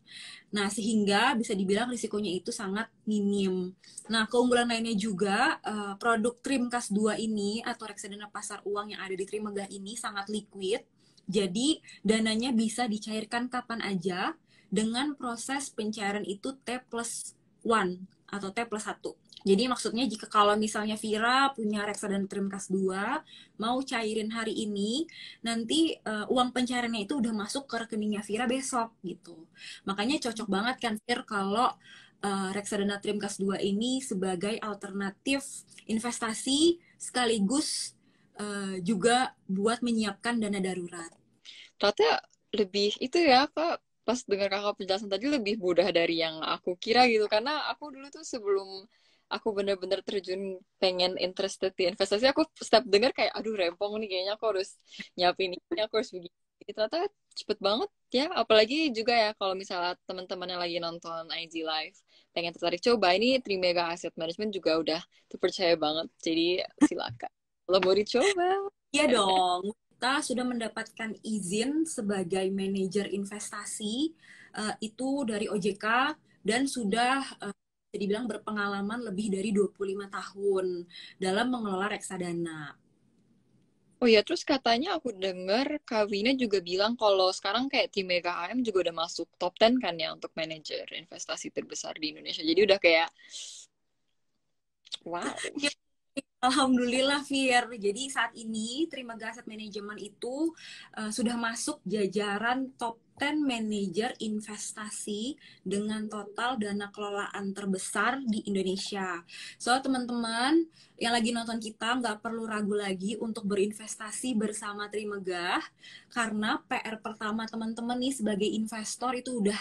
[SPEAKER 1] Nah, sehingga bisa dibilang risikonya itu sangat minim. Nah, keunggulan lainnya juga, uh, produk Trim Kas 2 ini atau reksadana pasar uang yang ada di Trim Trimegah ini sangat liquid. Jadi, dananya bisa dicairkan kapan aja dengan proses pencairan itu T plus 1 atau T plus 1. Jadi maksudnya jika kalau misalnya Vira punya reksadana Trimkas 2, mau cairin hari ini, nanti uh, uang pencairannya itu udah masuk ke rekeningnya Vira besok gitu. Makanya cocok banget kan Fir kalau uh, trim Trimkas 2 ini sebagai alternatif investasi sekaligus uh, juga buat menyiapkan dana darurat. Ternyata lebih
[SPEAKER 2] itu ya Pak pas dengar kakak penjelasan tadi lebih mudah dari yang aku kira gitu karena aku dulu tuh sebelum aku bener-bener terjun pengen interested di investasi aku setiap dengar kayak aduh rempong nih kayaknya aku harus nyiapin ini aku harus begini ternyata cepet banget ya apalagi juga ya kalau misalnya teman-teman yang lagi nonton IG live pengen tertarik coba ini Trimega Asset Management juga udah terpercaya banget jadi silakan Lo mau
[SPEAKER 1] dicoba iya dong kita sudah mendapatkan izin sebagai manajer investasi uh, itu dari OJK dan sudah uh, dibilang berpengalaman lebih dari 25 tahun dalam mengelola reksadana.
[SPEAKER 2] Oh ya, terus katanya aku dengar Kak juga bilang kalau sekarang kayak tim Mega AM juga udah masuk top 10 kan ya untuk manajer investasi terbesar di Indonesia. Jadi udah kayak
[SPEAKER 1] wow. Iya, alhamdulillah Fir. Jadi saat ini Trimaga Asset Management itu uh, sudah masuk jajaran top konten manajer investasi dengan total dana kelolaan terbesar di Indonesia. So, teman-teman yang lagi nonton kita nggak perlu ragu lagi untuk berinvestasi bersama Trimegah karena PR pertama teman-teman nih sebagai investor itu udah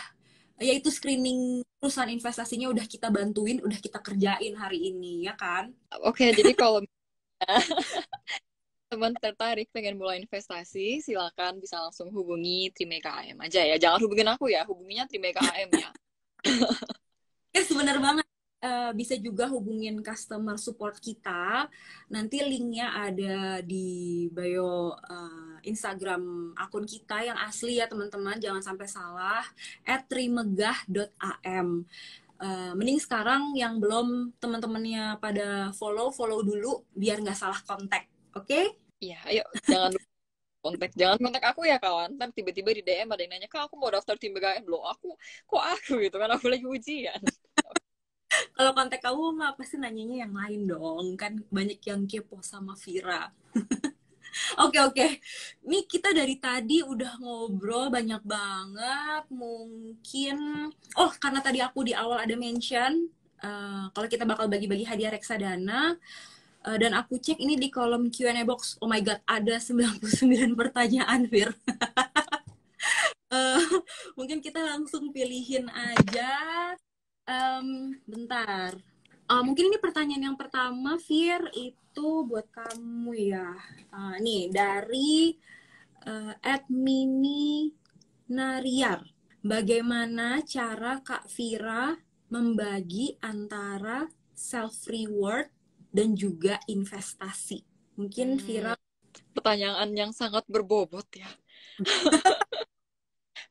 [SPEAKER 1] yaitu screening perusahaan investasinya udah kita bantuin, udah kita kerjain hari ini, ya kan? Oke, okay, jadi kalau
[SPEAKER 2] teman teman tertarik pengen mulai investasi, silakan bisa langsung hubungi Trimeka AM aja ya. Jangan hubungin aku ya, hubunginya
[SPEAKER 1] Trimeka AM ya. yes, benar banget. Uh, bisa juga hubungin customer support kita. Nanti linknya ada di bio uh, Instagram akun kita yang asli ya teman-teman. Jangan sampai salah. At trimegah.am Uh, eh, mending sekarang yang belum teman-temannya pada follow follow dulu biar nggak salah kontak oke okay?
[SPEAKER 2] Iya, ayo jangan kontak jangan kontak aku ya kawan ntar tiba-tiba di DM ada yang nanya
[SPEAKER 1] kak aku mau daftar tim BKM loh aku kok aku gitu kan aku lagi ujian kalau kontak kamu mah pasti nanyanya yang lain dong kan banyak yang kepo sama Vira Oke oke, ini kita dari tadi udah ngobrol banyak banget. Mungkin, oh karena tadi aku di awal ada mention, uh, kalau kita bakal bagi-bagi hadiah reksadana, Uh, dan aku cek ini di kolom Q&A box. Oh my god, ada 99 pertanyaan, Fir. uh, mungkin kita langsung pilihin aja. Um, bentar. Uh, mungkin ini pertanyaan yang pertama, Fir, itu buat kamu ya. Uh, nih, dari uh, admini Nariar. Bagaimana cara Kak Fira membagi antara self reward dan juga investasi. Mungkin hmm. Vira
[SPEAKER 2] pertanyaan yang sangat berbobot ya.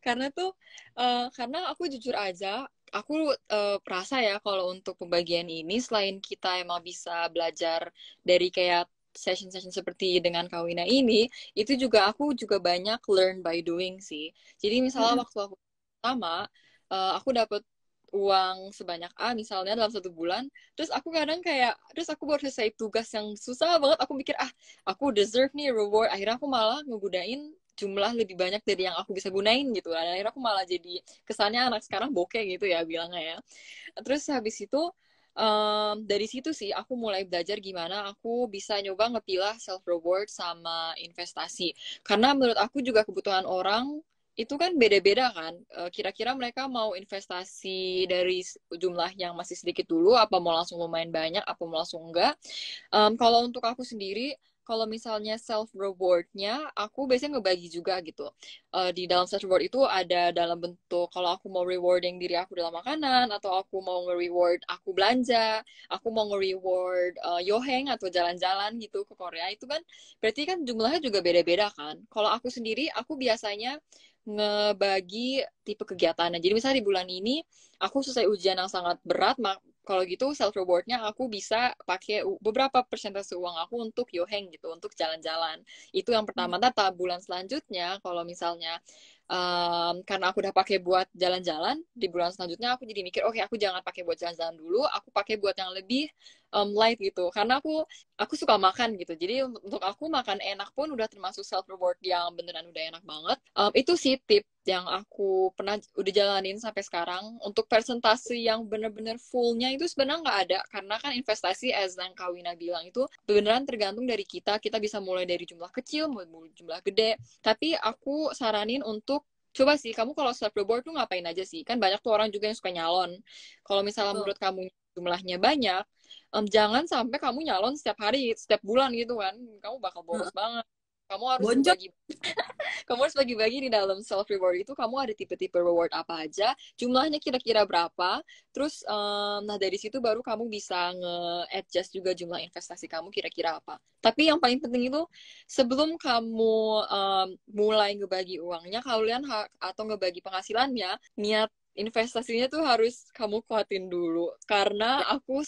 [SPEAKER 2] karena tuh uh, karena aku jujur aja aku uh, perasa ya kalau untuk pembagian ini selain kita emang bisa belajar dari kayak session-session seperti dengan Kawina ini itu juga aku juga banyak learn by doing sih jadi misalnya hmm. waktu aku pertama uh, aku dapat uang sebanyak A misalnya dalam satu bulan terus aku kadang kayak terus aku baru selesai tugas yang susah banget aku mikir ah aku deserve nih reward akhirnya aku malah ngegunain jumlah lebih banyak dari yang aku bisa gunain gitu dan akhirnya aku malah jadi kesannya anak sekarang bokeh gitu ya bilangnya ya terus habis itu um, dari situ sih aku mulai belajar gimana aku bisa nyoba ngepilah self reward sama investasi karena menurut aku juga kebutuhan orang itu kan beda-beda kan. Eh, kira-kira mereka mau investasi dari jumlah yang masih sedikit dulu, apa mau langsung lumayan banyak, apa mau langsung enggak. Um, kalau untuk aku sendiri, kalau misalnya self rewardnya, aku biasanya ngebagi juga gitu. Uh, di dalam self reward itu ada dalam bentuk kalau aku mau rewarding diri aku dalam makanan, atau aku mau nge-reward aku belanja, aku mau nge-reward uh, yoheng atau jalan-jalan gitu ke Korea. Itu kan berarti kan jumlahnya juga beda-beda kan. Kalau aku sendiri, aku biasanya ngebagi tipe kegiatannya. Jadi misalnya di bulan ini aku selesai ujian yang sangat berat, mak kalau gitu self rewardnya aku bisa pakai beberapa persentase uang aku untuk yoheng gitu, untuk jalan-jalan. Itu yang pertama. Tata hmm. nah, bulan selanjutnya kalau misalnya um, karena aku udah pakai buat jalan-jalan di bulan selanjutnya aku jadi mikir oke okay, aku jangan pakai buat jalan-jalan dulu aku pakai buat yang lebih um, light gitu karena aku aku suka makan gitu jadi untuk aku makan enak pun udah termasuk self reward yang beneran udah enak banget um, itu sih tip yang aku pernah udah jalanin sampai sekarang untuk presentasi yang bener-bener fullnya itu sebenarnya nggak ada karena kan investasi as yang Kawina bilang itu beneran tergantung dari kita kita bisa mulai dari jumlah kecil mulai jumlah gede tapi aku saranin untuk coba sih kamu kalau board tuh ngapain aja sih kan banyak tuh orang juga yang suka nyalon kalau misalnya oh. menurut kamu jumlahnya banyak um, jangan sampai kamu nyalon setiap hari setiap bulan gitu kan kamu bakal boros hmm. banget kamu harus Bonjok. bagi kamu harus bagi-bagi di dalam self reward itu kamu ada tipe-tipe reward apa aja jumlahnya kira-kira berapa terus um, nah dari situ baru kamu bisa nge-adjust juga jumlah investasi kamu kira-kira apa tapi yang paling penting itu sebelum kamu um, mulai ngebagi uangnya kalian atau ngebagi penghasilannya niat investasinya tuh harus kamu kuatin dulu karena ya. aku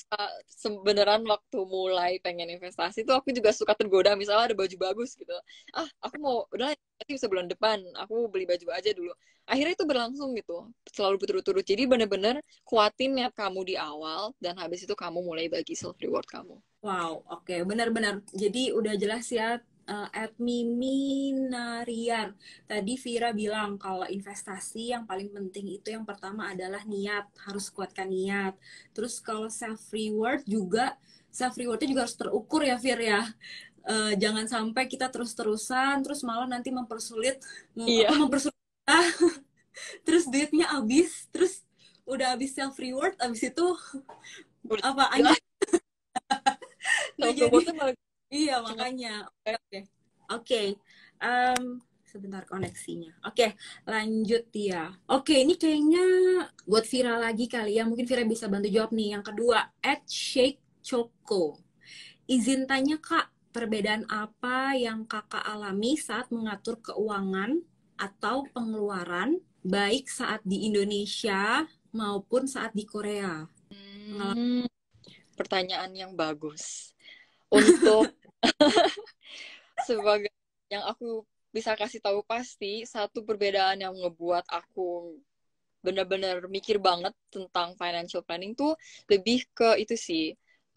[SPEAKER 2] sebeneran waktu mulai pengen investasi tuh aku juga suka tergoda misalnya ada baju bagus gitu ah aku mau udah nanti sebulan depan aku beli baju aja dulu akhirnya itu berlangsung gitu
[SPEAKER 1] selalu berturut-turut jadi bener-bener
[SPEAKER 2] kuatin niat kamu di awal dan habis itu kamu mulai bagi self reward kamu
[SPEAKER 1] wow oke okay. bener-bener jadi udah jelas ya uh, eh, at Mimi Narian. Tadi Vira bilang kalau investasi yang paling penting itu yang pertama adalah niat, harus kuatkan niat. Terus kalau self reward juga self rewardnya juga harus terukur ya Vira ya. Uh, jangan sampai kita terus-terusan terus malah nanti mempersulit iya. mempersulit kita. terus duitnya habis, terus udah habis self reward, habis itu apa anjing. nah, jadi, Iya makanya. Oke. Okay. Okay. Um, sebentar koneksinya. Oke, okay, lanjut ya. Oke, okay, ini kayaknya buat Vira lagi kali ya. Mungkin Vira bisa bantu jawab nih. Yang kedua, at Shake Choco. Izin tanya Kak, perbedaan apa yang Kakak alami saat mengatur keuangan atau pengeluaran baik saat di Indonesia maupun saat di Korea? Hmm, pertanyaan yang
[SPEAKER 2] bagus. Untuk sebagai yang aku bisa kasih tahu pasti satu perbedaan yang ngebuat aku benar-benar mikir banget tentang financial planning tuh lebih ke itu sih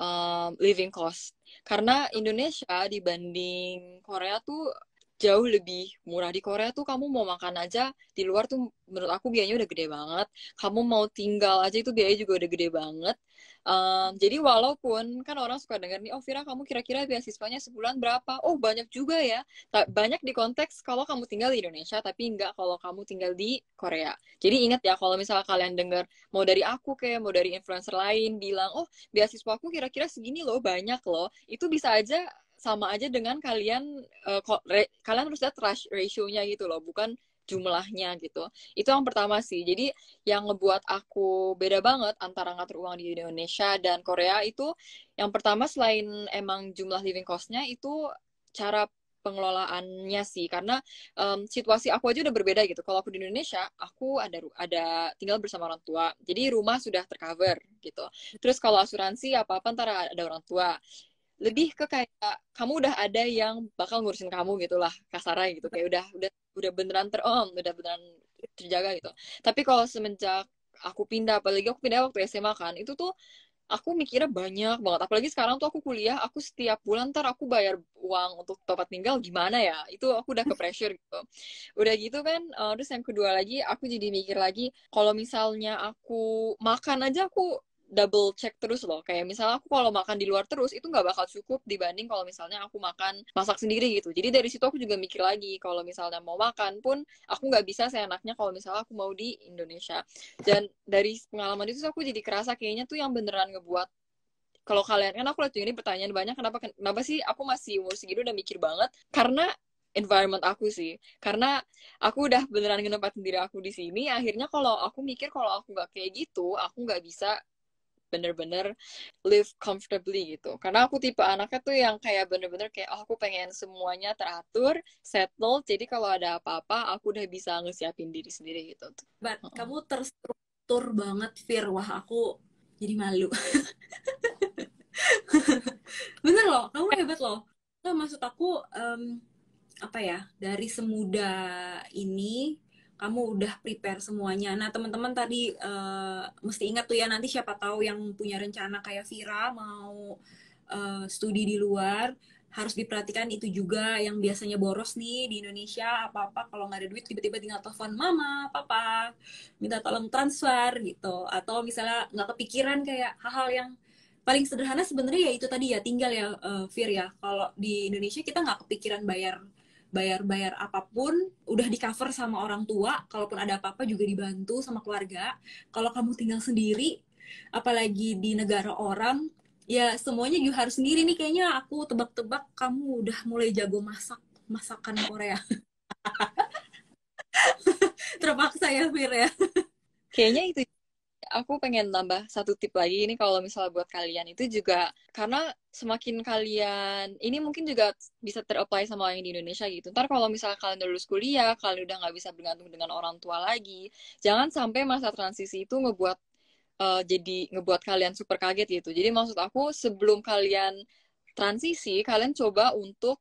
[SPEAKER 2] um, living cost karena Indonesia dibanding Korea tuh jauh lebih murah di Korea tuh kamu mau makan aja di luar tuh menurut aku biayanya udah gede banget kamu mau tinggal aja itu biaya juga udah gede banget um, jadi walaupun kan orang suka denger nih oh Vira kamu kira-kira beasiswanya sebulan berapa oh banyak juga ya banyak di konteks kalau kamu tinggal di Indonesia tapi enggak kalau kamu tinggal di Korea jadi ingat ya kalau misalnya kalian denger mau dari aku kayak mau dari influencer lain bilang oh beasiswaku kira-kira segini loh banyak loh itu bisa aja sama aja dengan kalian uh, re, kalian harus lihat ratio-nya gitu loh, bukan jumlahnya gitu. Itu yang pertama sih. Jadi yang ngebuat aku beda banget antara ngatur uang di Indonesia dan Korea itu yang pertama selain emang jumlah living cost-nya itu cara pengelolaannya sih karena um, situasi aku aja udah berbeda gitu kalau aku di Indonesia aku ada ada tinggal bersama orang tua jadi rumah sudah tercover gitu terus kalau asuransi apa apa ntar ada orang tua lebih ke kayak kamu udah ada yang bakal ngurusin kamu gitulah kasarnya gitu kayak udah udah udah beneran terom oh, udah beneran terjaga gitu tapi kalau semenjak aku pindah apalagi aku pindah waktu SMA kan itu tuh aku mikirnya banyak banget apalagi sekarang tuh aku kuliah aku setiap bulan ntar aku bayar uang untuk tempat tinggal gimana ya itu aku udah ke pressure gitu udah gitu kan eh, terus yang kedua lagi aku jadi mikir lagi kalau misalnya aku makan aja aku double check terus loh kayak misalnya aku kalau makan di luar terus itu nggak bakal cukup dibanding kalau misalnya aku makan masak sendiri gitu jadi dari situ aku juga mikir lagi kalau misalnya mau makan pun aku nggak bisa seenaknya kalau misalnya aku mau di Indonesia dan dari pengalaman itu aku jadi kerasa kayaknya tuh yang beneran ngebuat kalau kalian kan aku lihat ini pertanyaan banyak kenapa kenapa sih aku masih umur segitu udah mikir banget karena environment aku sih karena aku udah beneran ngenempatin diri aku di sini akhirnya kalau aku mikir kalau aku nggak kayak gitu aku nggak bisa bener-bener live comfortably gitu karena aku tipe anaknya tuh yang kayak bener-bener kayak oh, aku pengen semuanya teratur settle jadi kalau ada apa-apa aku udah bisa ngesiapin diri sendiri
[SPEAKER 1] gitu But, uh -uh. kamu terstruktur banget Fir wah aku jadi malu bener loh kamu hebat loh nah, maksud aku um, apa ya dari semuda ini kamu udah prepare semuanya. Nah, teman-teman tadi uh, mesti ingat tuh ya nanti siapa tahu yang punya rencana kayak Vira mau uh, studi di luar harus diperhatikan itu juga yang biasanya boros nih di Indonesia apa-apa kalau nggak ada duit tiba-tiba tinggal telepon mama, papa, minta tolong transfer gitu atau misalnya nggak kepikiran kayak hal-hal yang paling sederhana sebenarnya ya itu tadi ya tinggal ya uh, Fir ya kalau di Indonesia kita nggak kepikiran bayar bayar-bayar apapun udah di cover sama orang tua kalaupun ada apa-apa juga dibantu sama keluarga kalau kamu tinggal sendiri apalagi di negara orang ya semuanya juga harus sendiri nih kayaknya aku tebak-tebak kamu udah mulai jago masak masakan Korea terpaksa
[SPEAKER 2] ya Fir ya kayaknya itu aku pengen nambah satu tip lagi ini kalau misalnya buat kalian itu juga karena semakin kalian ini mungkin juga bisa terapply sama orang yang di Indonesia gitu. Ntar kalau misalnya kalian udah lulus kuliah, kalian udah nggak bisa bergantung dengan orang tua lagi, jangan sampai masa transisi itu ngebuat uh, jadi ngebuat kalian super kaget gitu. Jadi maksud aku sebelum kalian transisi, kalian coba untuk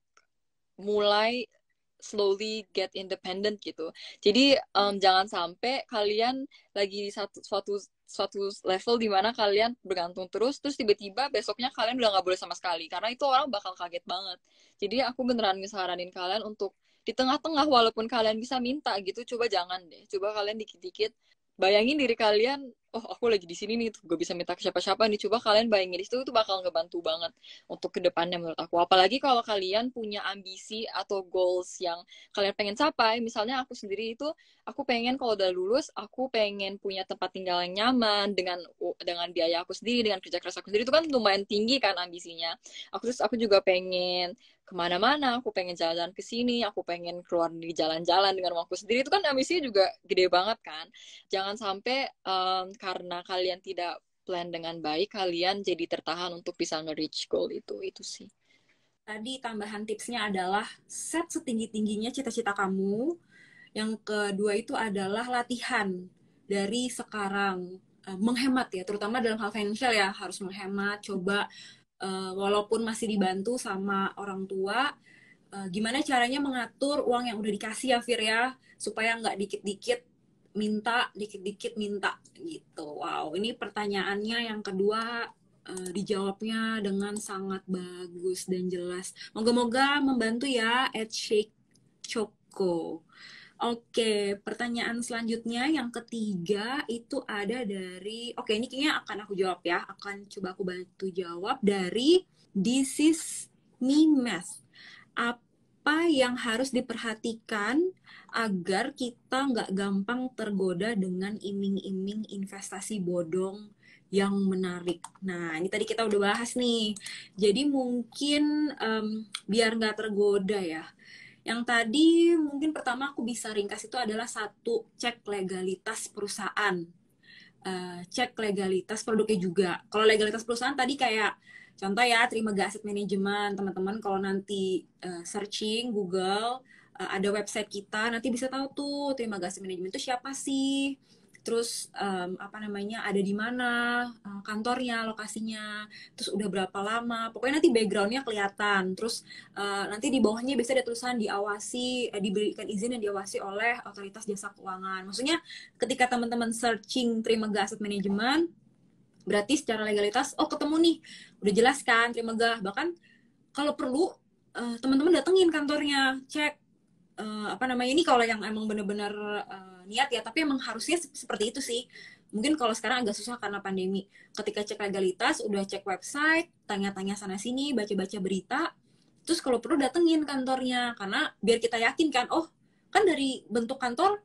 [SPEAKER 2] mulai slowly get independent gitu. Jadi um, jangan sampai kalian lagi di satu suatu suatu level di mana kalian bergantung terus terus tiba-tiba besoknya kalian udah nggak boleh sama sekali karena itu orang bakal kaget banget jadi aku beneran ngesaranin kalian untuk di tengah-tengah walaupun kalian bisa minta gitu coba jangan deh coba kalian dikit-dikit bayangin diri kalian oh aku lagi di sini nih gue bisa minta ke siapa-siapa nih coba kalian bayangin itu tuh bakal ngebantu banget untuk kedepannya menurut aku apalagi kalau kalian punya ambisi atau goals yang kalian pengen capai misalnya aku sendiri itu aku pengen kalau udah lulus aku pengen punya tempat tinggal yang nyaman dengan dengan biaya aku sendiri dengan kerja keras aku sendiri itu kan lumayan tinggi kan ambisinya aku terus aku juga pengen kemana-mana, aku pengen jalan-jalan ke sini, aku pengen keluar di jalan-jalan dengan waktu sendiri. Itu kan ambisinya juga gede banget kan. Jangan sampai um, karena kalian tidak plan dengan baik, kalian jadi tertahan untuk bisa nge-reach goal itu. Itu sih.
[SPEAKER 1] Tadi tambahan tipsnya adalah set setinggi-tingginya cita-cita kamu. Yang kedua itu adalah latihan dari sekarang. Eh, menghemat ya, terutama dalam hal financial ya, harus menghemat, coba uh, walaupun masih dibantu sama orang tua uh, gimana caranya mengatur uang yang udah dikasih ya Fir ya supaya nggak dikit-dikit minta dikit-dikit minta gitu wow ini pertanyaannya yang kedua uh, dijawabnya dengan sangat bagus dan jelas moga-moga membantu ya at shake Choco Oke, pertanyaan selanjutnya yang ketiga itu ada dari Oke, ini kayaknya akan aku jawab ya. Akan coba aku bantu jawab dari This is me mess. Apa yang harus diperhatikan agar kita nggak gampang tergoda dengan iming-iming investasi bodong yang menarik. Nah, ini tadi kita udah bahas nih. Jadi mungkin um, biar nggak tergoda ya yang tadi mungkin pertama aku bisa ringkas itu adalah satu cek legalitas perusahaan, uh, cek legalitas produknya juga. Kalau legalitas perusahaan tadi kayak contoh ya terima manajemen teman-teman kalau nanti uh, searching Google uh, ada website kita nanti bisa tahu tuh terima manajemen itu siapa sih terus um, apa namanya ada di mana e, kantornya lokasinya terus udah berapa lama pokoknya nanti backgroundnya kelihatan terus uh, nanti di bawahnya biasanya ada tulisan diawasi uh, diberikan izin dan diawasi oleh otoritas jasa keuangan maksudnya ketika teman-teman searching Trimega Asset Management berarti secara legalitas oh ketemu nih udah jelas kan Trimega bahkan kalau perlu uh, teman-teman datengin kantornya cek uh, apa namanya ini kalau yang emang bener-bener uh, niat ya tapi emang harusnya seperti itu sih mungkin kalau sekarang agak susah karena pandemi ketika cek legalitas udah cek website tanya-tanya sana sini baca-baca berita terus kalau perlu datengin kantornya karena biar kita yakin kan oh kan dari bentuk kantor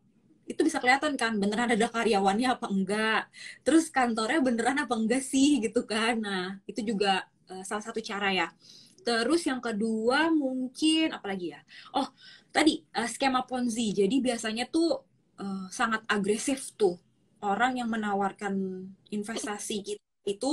[SPEAKER 1] itu bisa kelihatan kan beneran ada karyawannya apa enggak terus kantornya beneran apa enggak sih gitu kan nah itu juga eh, salah satu cara ya terus yang kedua mungkin apalagi ya oh tadi eh, skema ponzi jadi biasanya tuh uh, sangat agresif tuh orang yang menawarkan investasi gitu itu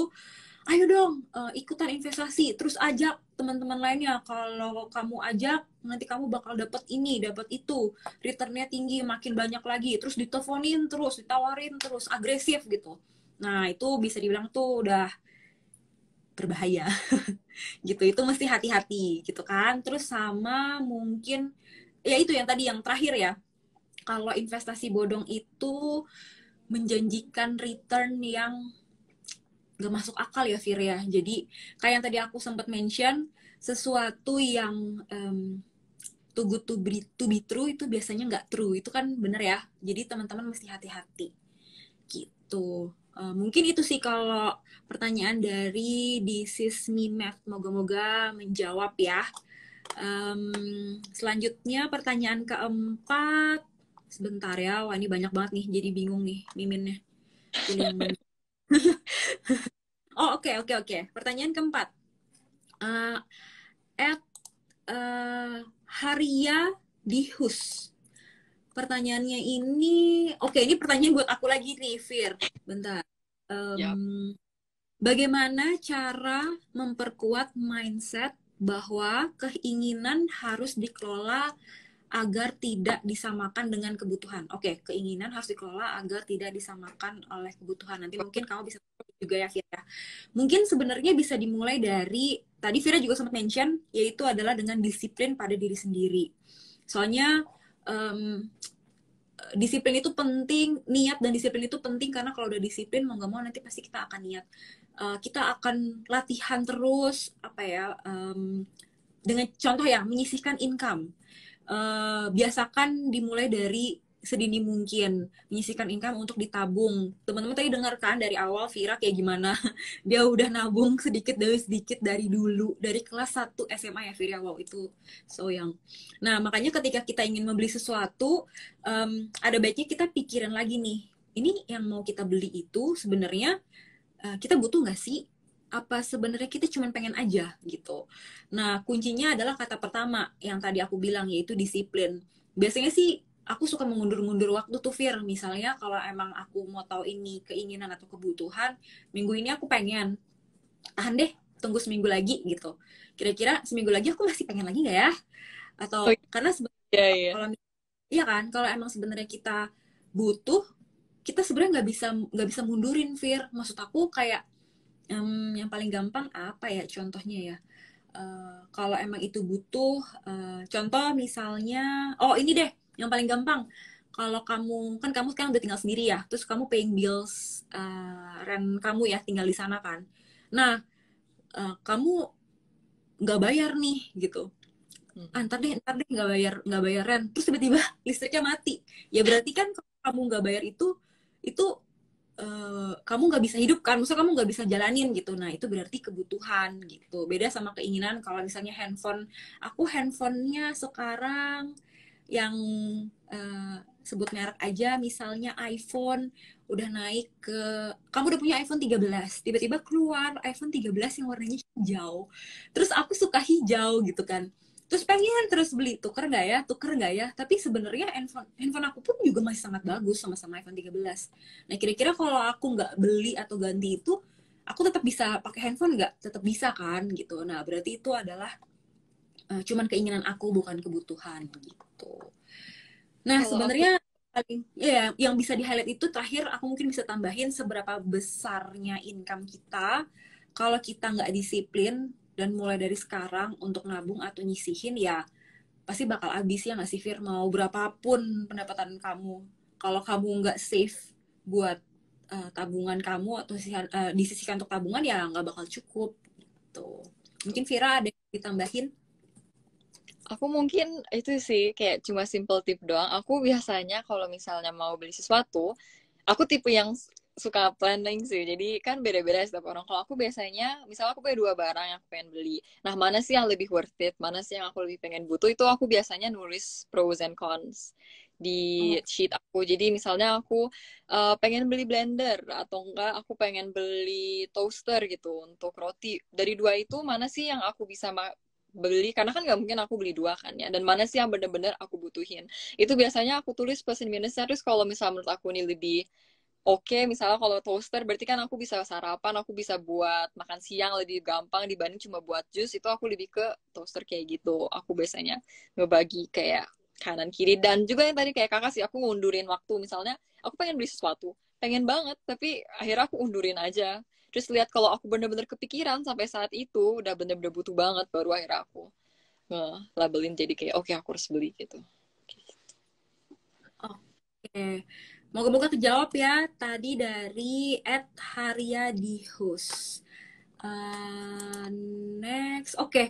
[SPEAKER 1] ayo dong uh, ikutan investasi terus ajak teman-teman lainnya kalau kamu ajak nanti kamu bakal dapat ini dapat itu returnnya tinggi makin banyak lagi terus diteleponin terus ditawarin terus agresif gitu nah itu bisa dibilang tuh udah berbahaya gitu itu mesti hati-hati gitu kan terus sama mungkin ya itu yang tadi yang terakhir ya kalau investasi bodong itu menjanjikan return yang gak masuk akal ya Fir ya. Jadi kayak yang tadi aku sempat mention sesuatu yang um, to good to be, to be true itu biasanya gak true. Itu kan bener ya. Jadi teman-teman mesti hati-hati. Gitu. Uh, mungkin itu sih kalau pertanyaan dari Disis Mimef. Moga-moga menjawab ya. Um, selanjutnya pertanyaan keempat Sebentar ya, wah ini banyak banget nih, jadi bingung nih miminnya. oh oke okay, oke okay, oke. Okay. Pertanyaan keempat. Uh, at uh, Haria Dihus. Pertanyaannya ini, oke okay, ini pertanyaan buat aku lagi nih, Fir. Bentar. Um, yep. Ya. Bagaimana cara memperkuat mindset bahwa keinginan harus dikelola agar tidak disamakan dengan kebutuhan. Oke, okay, keinginan harus dikelola agar tidak disamakan oleh kebutuhan. Nanti mungkin kamu bisa juga ya Fira. Mungkin sebenarnya bisa dimulai dari tadi Fira juga sempat mention yaitu adalah dengan disiplin pada diri sendiri. Soalnya um, disiplin itu penting, niat dan disiplin itu penting karena kalau udah disiplin mau nggak mau nanti pasti kita akan niat. Uh, kita akan latihan terus apa ya um, dengan contoh ya menyisihkan income uh, biasakan dimulai dari sedini mungkin menyisihkan income untuk ditabung. Teman-teman tadi dengarkan dari awal Vira kayak gimana? Dia udah nabung sedikit demi sedikit dari dulu, dari kelas 1 SMA ya Vira. Wow, itu so yang. Nah, makanya ketika kita ingin membeli sesuatu, um, ada baiknya kita pikirin lagi nih. Ini yang mau kita beli itu sebenarnya uh, kita butuh nggak sih? apa sebenarnya kita cuma pengen aja gitu. Nah, kuncinya adalah kata pertama yang tadi aku bilang yaitu disiplin. Biasanya sih aku suka mengundur-undur waktu tuh Fir. Misalnya kalau emang aku mau tahu ini keinginan atau kebutuhan, minggu ini aku pengen. Tahan deh, tunggu seminggu lagi gitu. Kira-kira seminggu lagi aku masih pengen lagi nggak ya? Atau oh, iya. karena sebenarnya yeah, yeah. kalau iya kan, kalau emang sebenarnya kita butuh, kita sebenarnya nggak bisa nggak bisa mundurin Fir. Maksud aku kayak um, yang paling gampang apa ya contohnya ya? Uh, kalau emang itu butuh, uh, contoh misalnya, oh ini deh yang paling gampang. Kalau kamu kan kamu sekarang udah tinggal sendiri ya, terus kamu paying bills uh, rent kamu ya tinggal di sana kan. Nah, uh, kamu nggak bayar nih gitu. Hmm. Ah, deh, antar deh nggak bayar nggak bayar rent. Terus tiba-tiba listriknya mati. Ya berarti kan kamu nggak bayar itu itu Eh, kamu nggak bisa hidup kan, maksudnya kamu nggak bisa jalanin gitu. Nah itu berarti kebutuhan gitu. Beda sama keinginan kalau misalnya handphone, aku handphonenya sekarang yang uh, sebut merek aja, misalnya iPhone udah naik ke kamu udah punya iPhone 13 tiba-tiba keluar iPhone 13 yang warnanya hijau terus aku suka hijau gitu kan terus pengen terus beli tuker nggak ya tuker nggak ya tapi sebenarnya handphone handphone aku pun juga masih sangat bagus sama-sama iPhone 13 nah kira-kira kalau aku nggak beli atau ganti itu aku tetap bisa pakai handphone nggak tetap bisa kan gitu nah berarti itu adalah uh, cuman keinginan aku bukan kebutuhan gitu nah kalau sebenarnya aku... ya yang bisa di highlight itu terakhir aku mungkin bisa tambahin seberapa besarnya income kita kalau kita nggak disiplin dan mulai dari sekarang untuk nabung atau nyisihin ya pasti bakal habis ya nggak sih Fir mau berapapun pendapatan kamu kalau kamu nggak save buat uh, tabungan kamu atau sisihan, uh, eh, disisihkan untuk tabungan ya nggak bakal cukup gitu mungkin Vira ada yang ditambahin aku
[SPEAKER 2] mungkin itu sih kayak cuma simple tip doang aku biasanya kalau misalnya mau beli sesuatu aku tipe yang suka planning sih. Jadi kan beda-beda setiap orang. Kalau aku biasanya, misalnya aku punya dua barang yang aku pengen beli. Nah, mana sih yang lebih worth it? Mana sih yang aku lebih pengen butuh? Itu aku biasanya nulis pros and cons di oh. sheet aku. Jadi misalnya aku uh, pengen beli blender atau enggak aku pengen beli toaster gitu untuk roti. Dari dua itu mana sih yang aku bisa beli karena kan nggak mungkin aku beli dua kan ya dan mana sih yang bener-bener aku butuhin itu biasanya aku tulis plus and minusnya terus kalau misal menurut aku ini lebih oke okay, misalnya kalau toaster berarti kan aku bisa sarapan aku bisa buat makan siang lebih gampang dibanding cuma buat jus itu aku lebih ke toaster kayak gitu aku biasanya ngebagi kayak kanan kiri dan juga yang tadi kayak kakak sih aku ngundurin waktu misalnya aku pengen beli sesuatu pengen banget tapi akhirnya aku undurin aja terus lihat kalau aku bener-bener kepikiran sampai saat itu udah bener-bener butuh banget baru akhirnya aku labelin jadi kayak oke okay, aku harus beli gitu, gitu.
[SPEAKER 1] oke okay. Moga-moga kejawab ya tadi dari Ed Haryadihus. Uh, next, oke. Okay.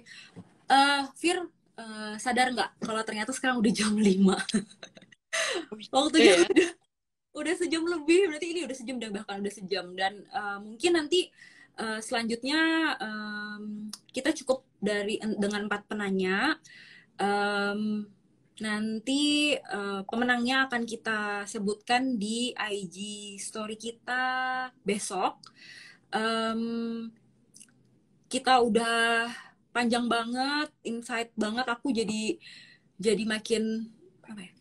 [SPEAKER 1] Uh, eh, Fir, uh, sadar nggak kalau ternyata sekarang udah jam 5? Waktunya yeah. udah, udah sejam lebih, berarti ini udah sejam dan bahkan udah sejam. Dan uh, mungkin nanti uh, selanjutnya um, kita cukup dari dengan empat penanya. Um, Nanti uh, pemenangnya akan kita sebutkan di IG story kita besok. Um, kita udah panjang banget, insight banget. Aku jadi jadi makin apa ya?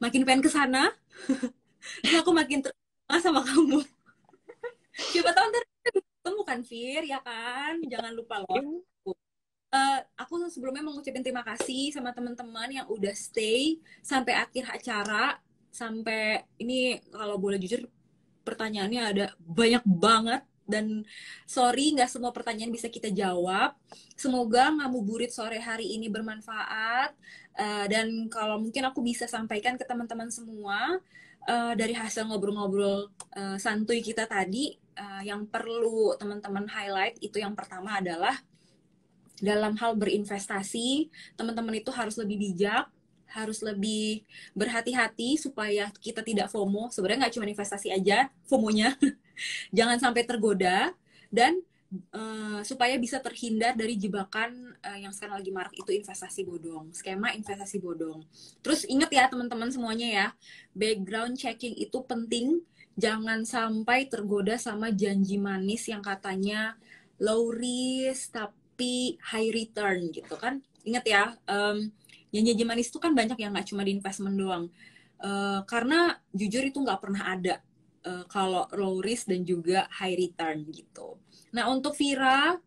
[SPEAKER 1] Makin pengen ke sana. aku makin terima sama kamu. Coba tahu ntar ketemu kan, Fir, ya kan? Jangan lupa loh. Eh, aku sebelumnya mau ngucapin terima kasih sama teman-teman yang udah stay sampai akhir acara sampai ini kalau boleh jujur pertanyaannya ada banyak banget dan sorry nggak semua pertanyaan bisa kita jawab. Semoga ngabuburit sore hari ini bermanfaat uh, dan kalau mungkin aku bisa sampaikan ke teman-teman semua uh, dari hasil ngobrol-ngobrol uh, santuy kita tadi uh, yang perlu teman-teman highlight itu yang pertama adalah dalam hal berinvestasi, teman-teman itu harus lebih bijak, harus lebih berhati-hati supaya kita tidak FOMO. Sebenarnya nggak cuma investasi aja, FOMO-nya. Jangan sampai tergoda dan uh, supaya bisa terhindar dari jebakan uh, yang sekarang lagi marak itu investasi bodong, skema investasi bodong. Terus ingat ya teman-teman semuanya ya, background checking itu penting. Jangan sampai tergoda sama janji manis yang katanya low risk tapi happy high return gitu kan. inget ya, um, janji-janji manis itu kan banyak yang nggak cuma di investment doang. Uh, karena jujur itu nggak pernah ada uh, kalau low risk dan juga high return gitu. Nah untuk Vira,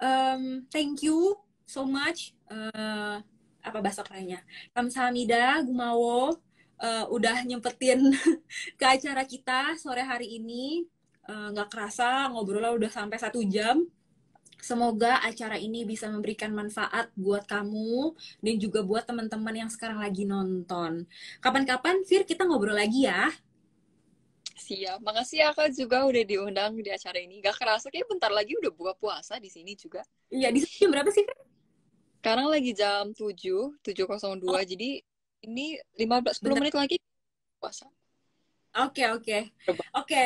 [SPEAKER 1] um, thank you so much. Uh, apa bahasa kerennya? Kamsahamnida, Gumawo, uh, udah nyempetin ke acara kita sore hari ini. Nggak uh, kerasa ngobrolnya udah sampai satu jam. Semoga acara ini bisa memberikan manfaat buat kamu dan juga buat teman-teman yang sekarang lagi nonton. Kapan-kapan, Fir, kita ngobrol lagi ya.
[SPEAKER 2] Siap. Makasih ya Kak juga udah diundang di acara ini. Gak kerasa kayak bentar lagi udah buka puasa di sini juga. Iya, di sini berapa sih, Fir? Sekarang lagi jam 7,
[SPEAKER 1] 7.02. Oh. Jadi ini 15 10 Bentar. menit lagi puasa. Oke, okay, oke. Okay. Oke. Okay.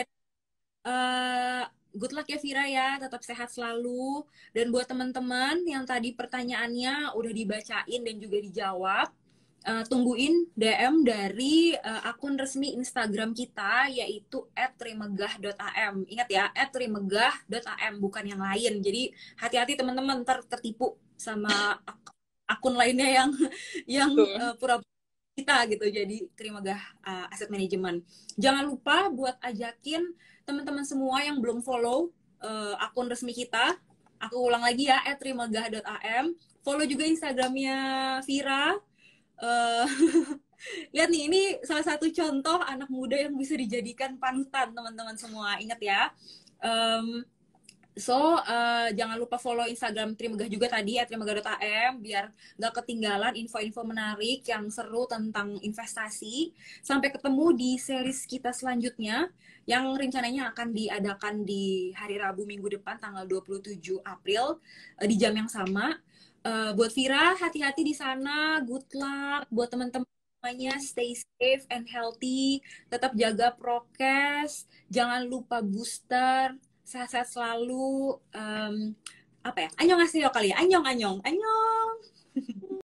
[SPEAKER 1] Uh, eh, good luck ya Vira ya, tetap sehat selalu. Dan buat teman-teman yang tadi pertanyaannya udah dibacain dan juga dijawab, uh, tungguin DM dari uh, akun resmi Instagram kita yaitu @trimegah.am. Ingat ya, @trimegah.am bukan yang lain. Jadi hati-hati teman-teman ter tertipu sama akun lainnya yang yang uh, eh, pura kita gitu jadi Trimegah uh, eh, Asset Management. Jangan lupa buat ajakin teman-teman semua yang belum follow uh, akun resmi kita. Aku ulang lagi ya @trimegah.am. Follow juga Instagramnya Vira. Uh, Lihat nih, ini salah satu contoh anak muda yang bisa dijadikan panutan teman-teman semua. Ingat ya. Um, So, uh, jangan lupa follow Instagram Trimegah juga tadi, at trimegah.am, biar nggak ketinggalan info-info menarik yang seru tentang investasi. Sampai ketemu di series kita selanjutnya, yang rencananya akan diadakan di hari Rabu minggu depan, tanggal 27 April, uh, di jam yang sama. Uh, buat Vira, hati-hati di sana, good luck. Buat teman-teman semuanya stay safe and healthy, tetap jaga prokes, jangan lupa booster, sehat-sehat selalu um, apa ya anyong ngasih kali ya anyong anyong anyong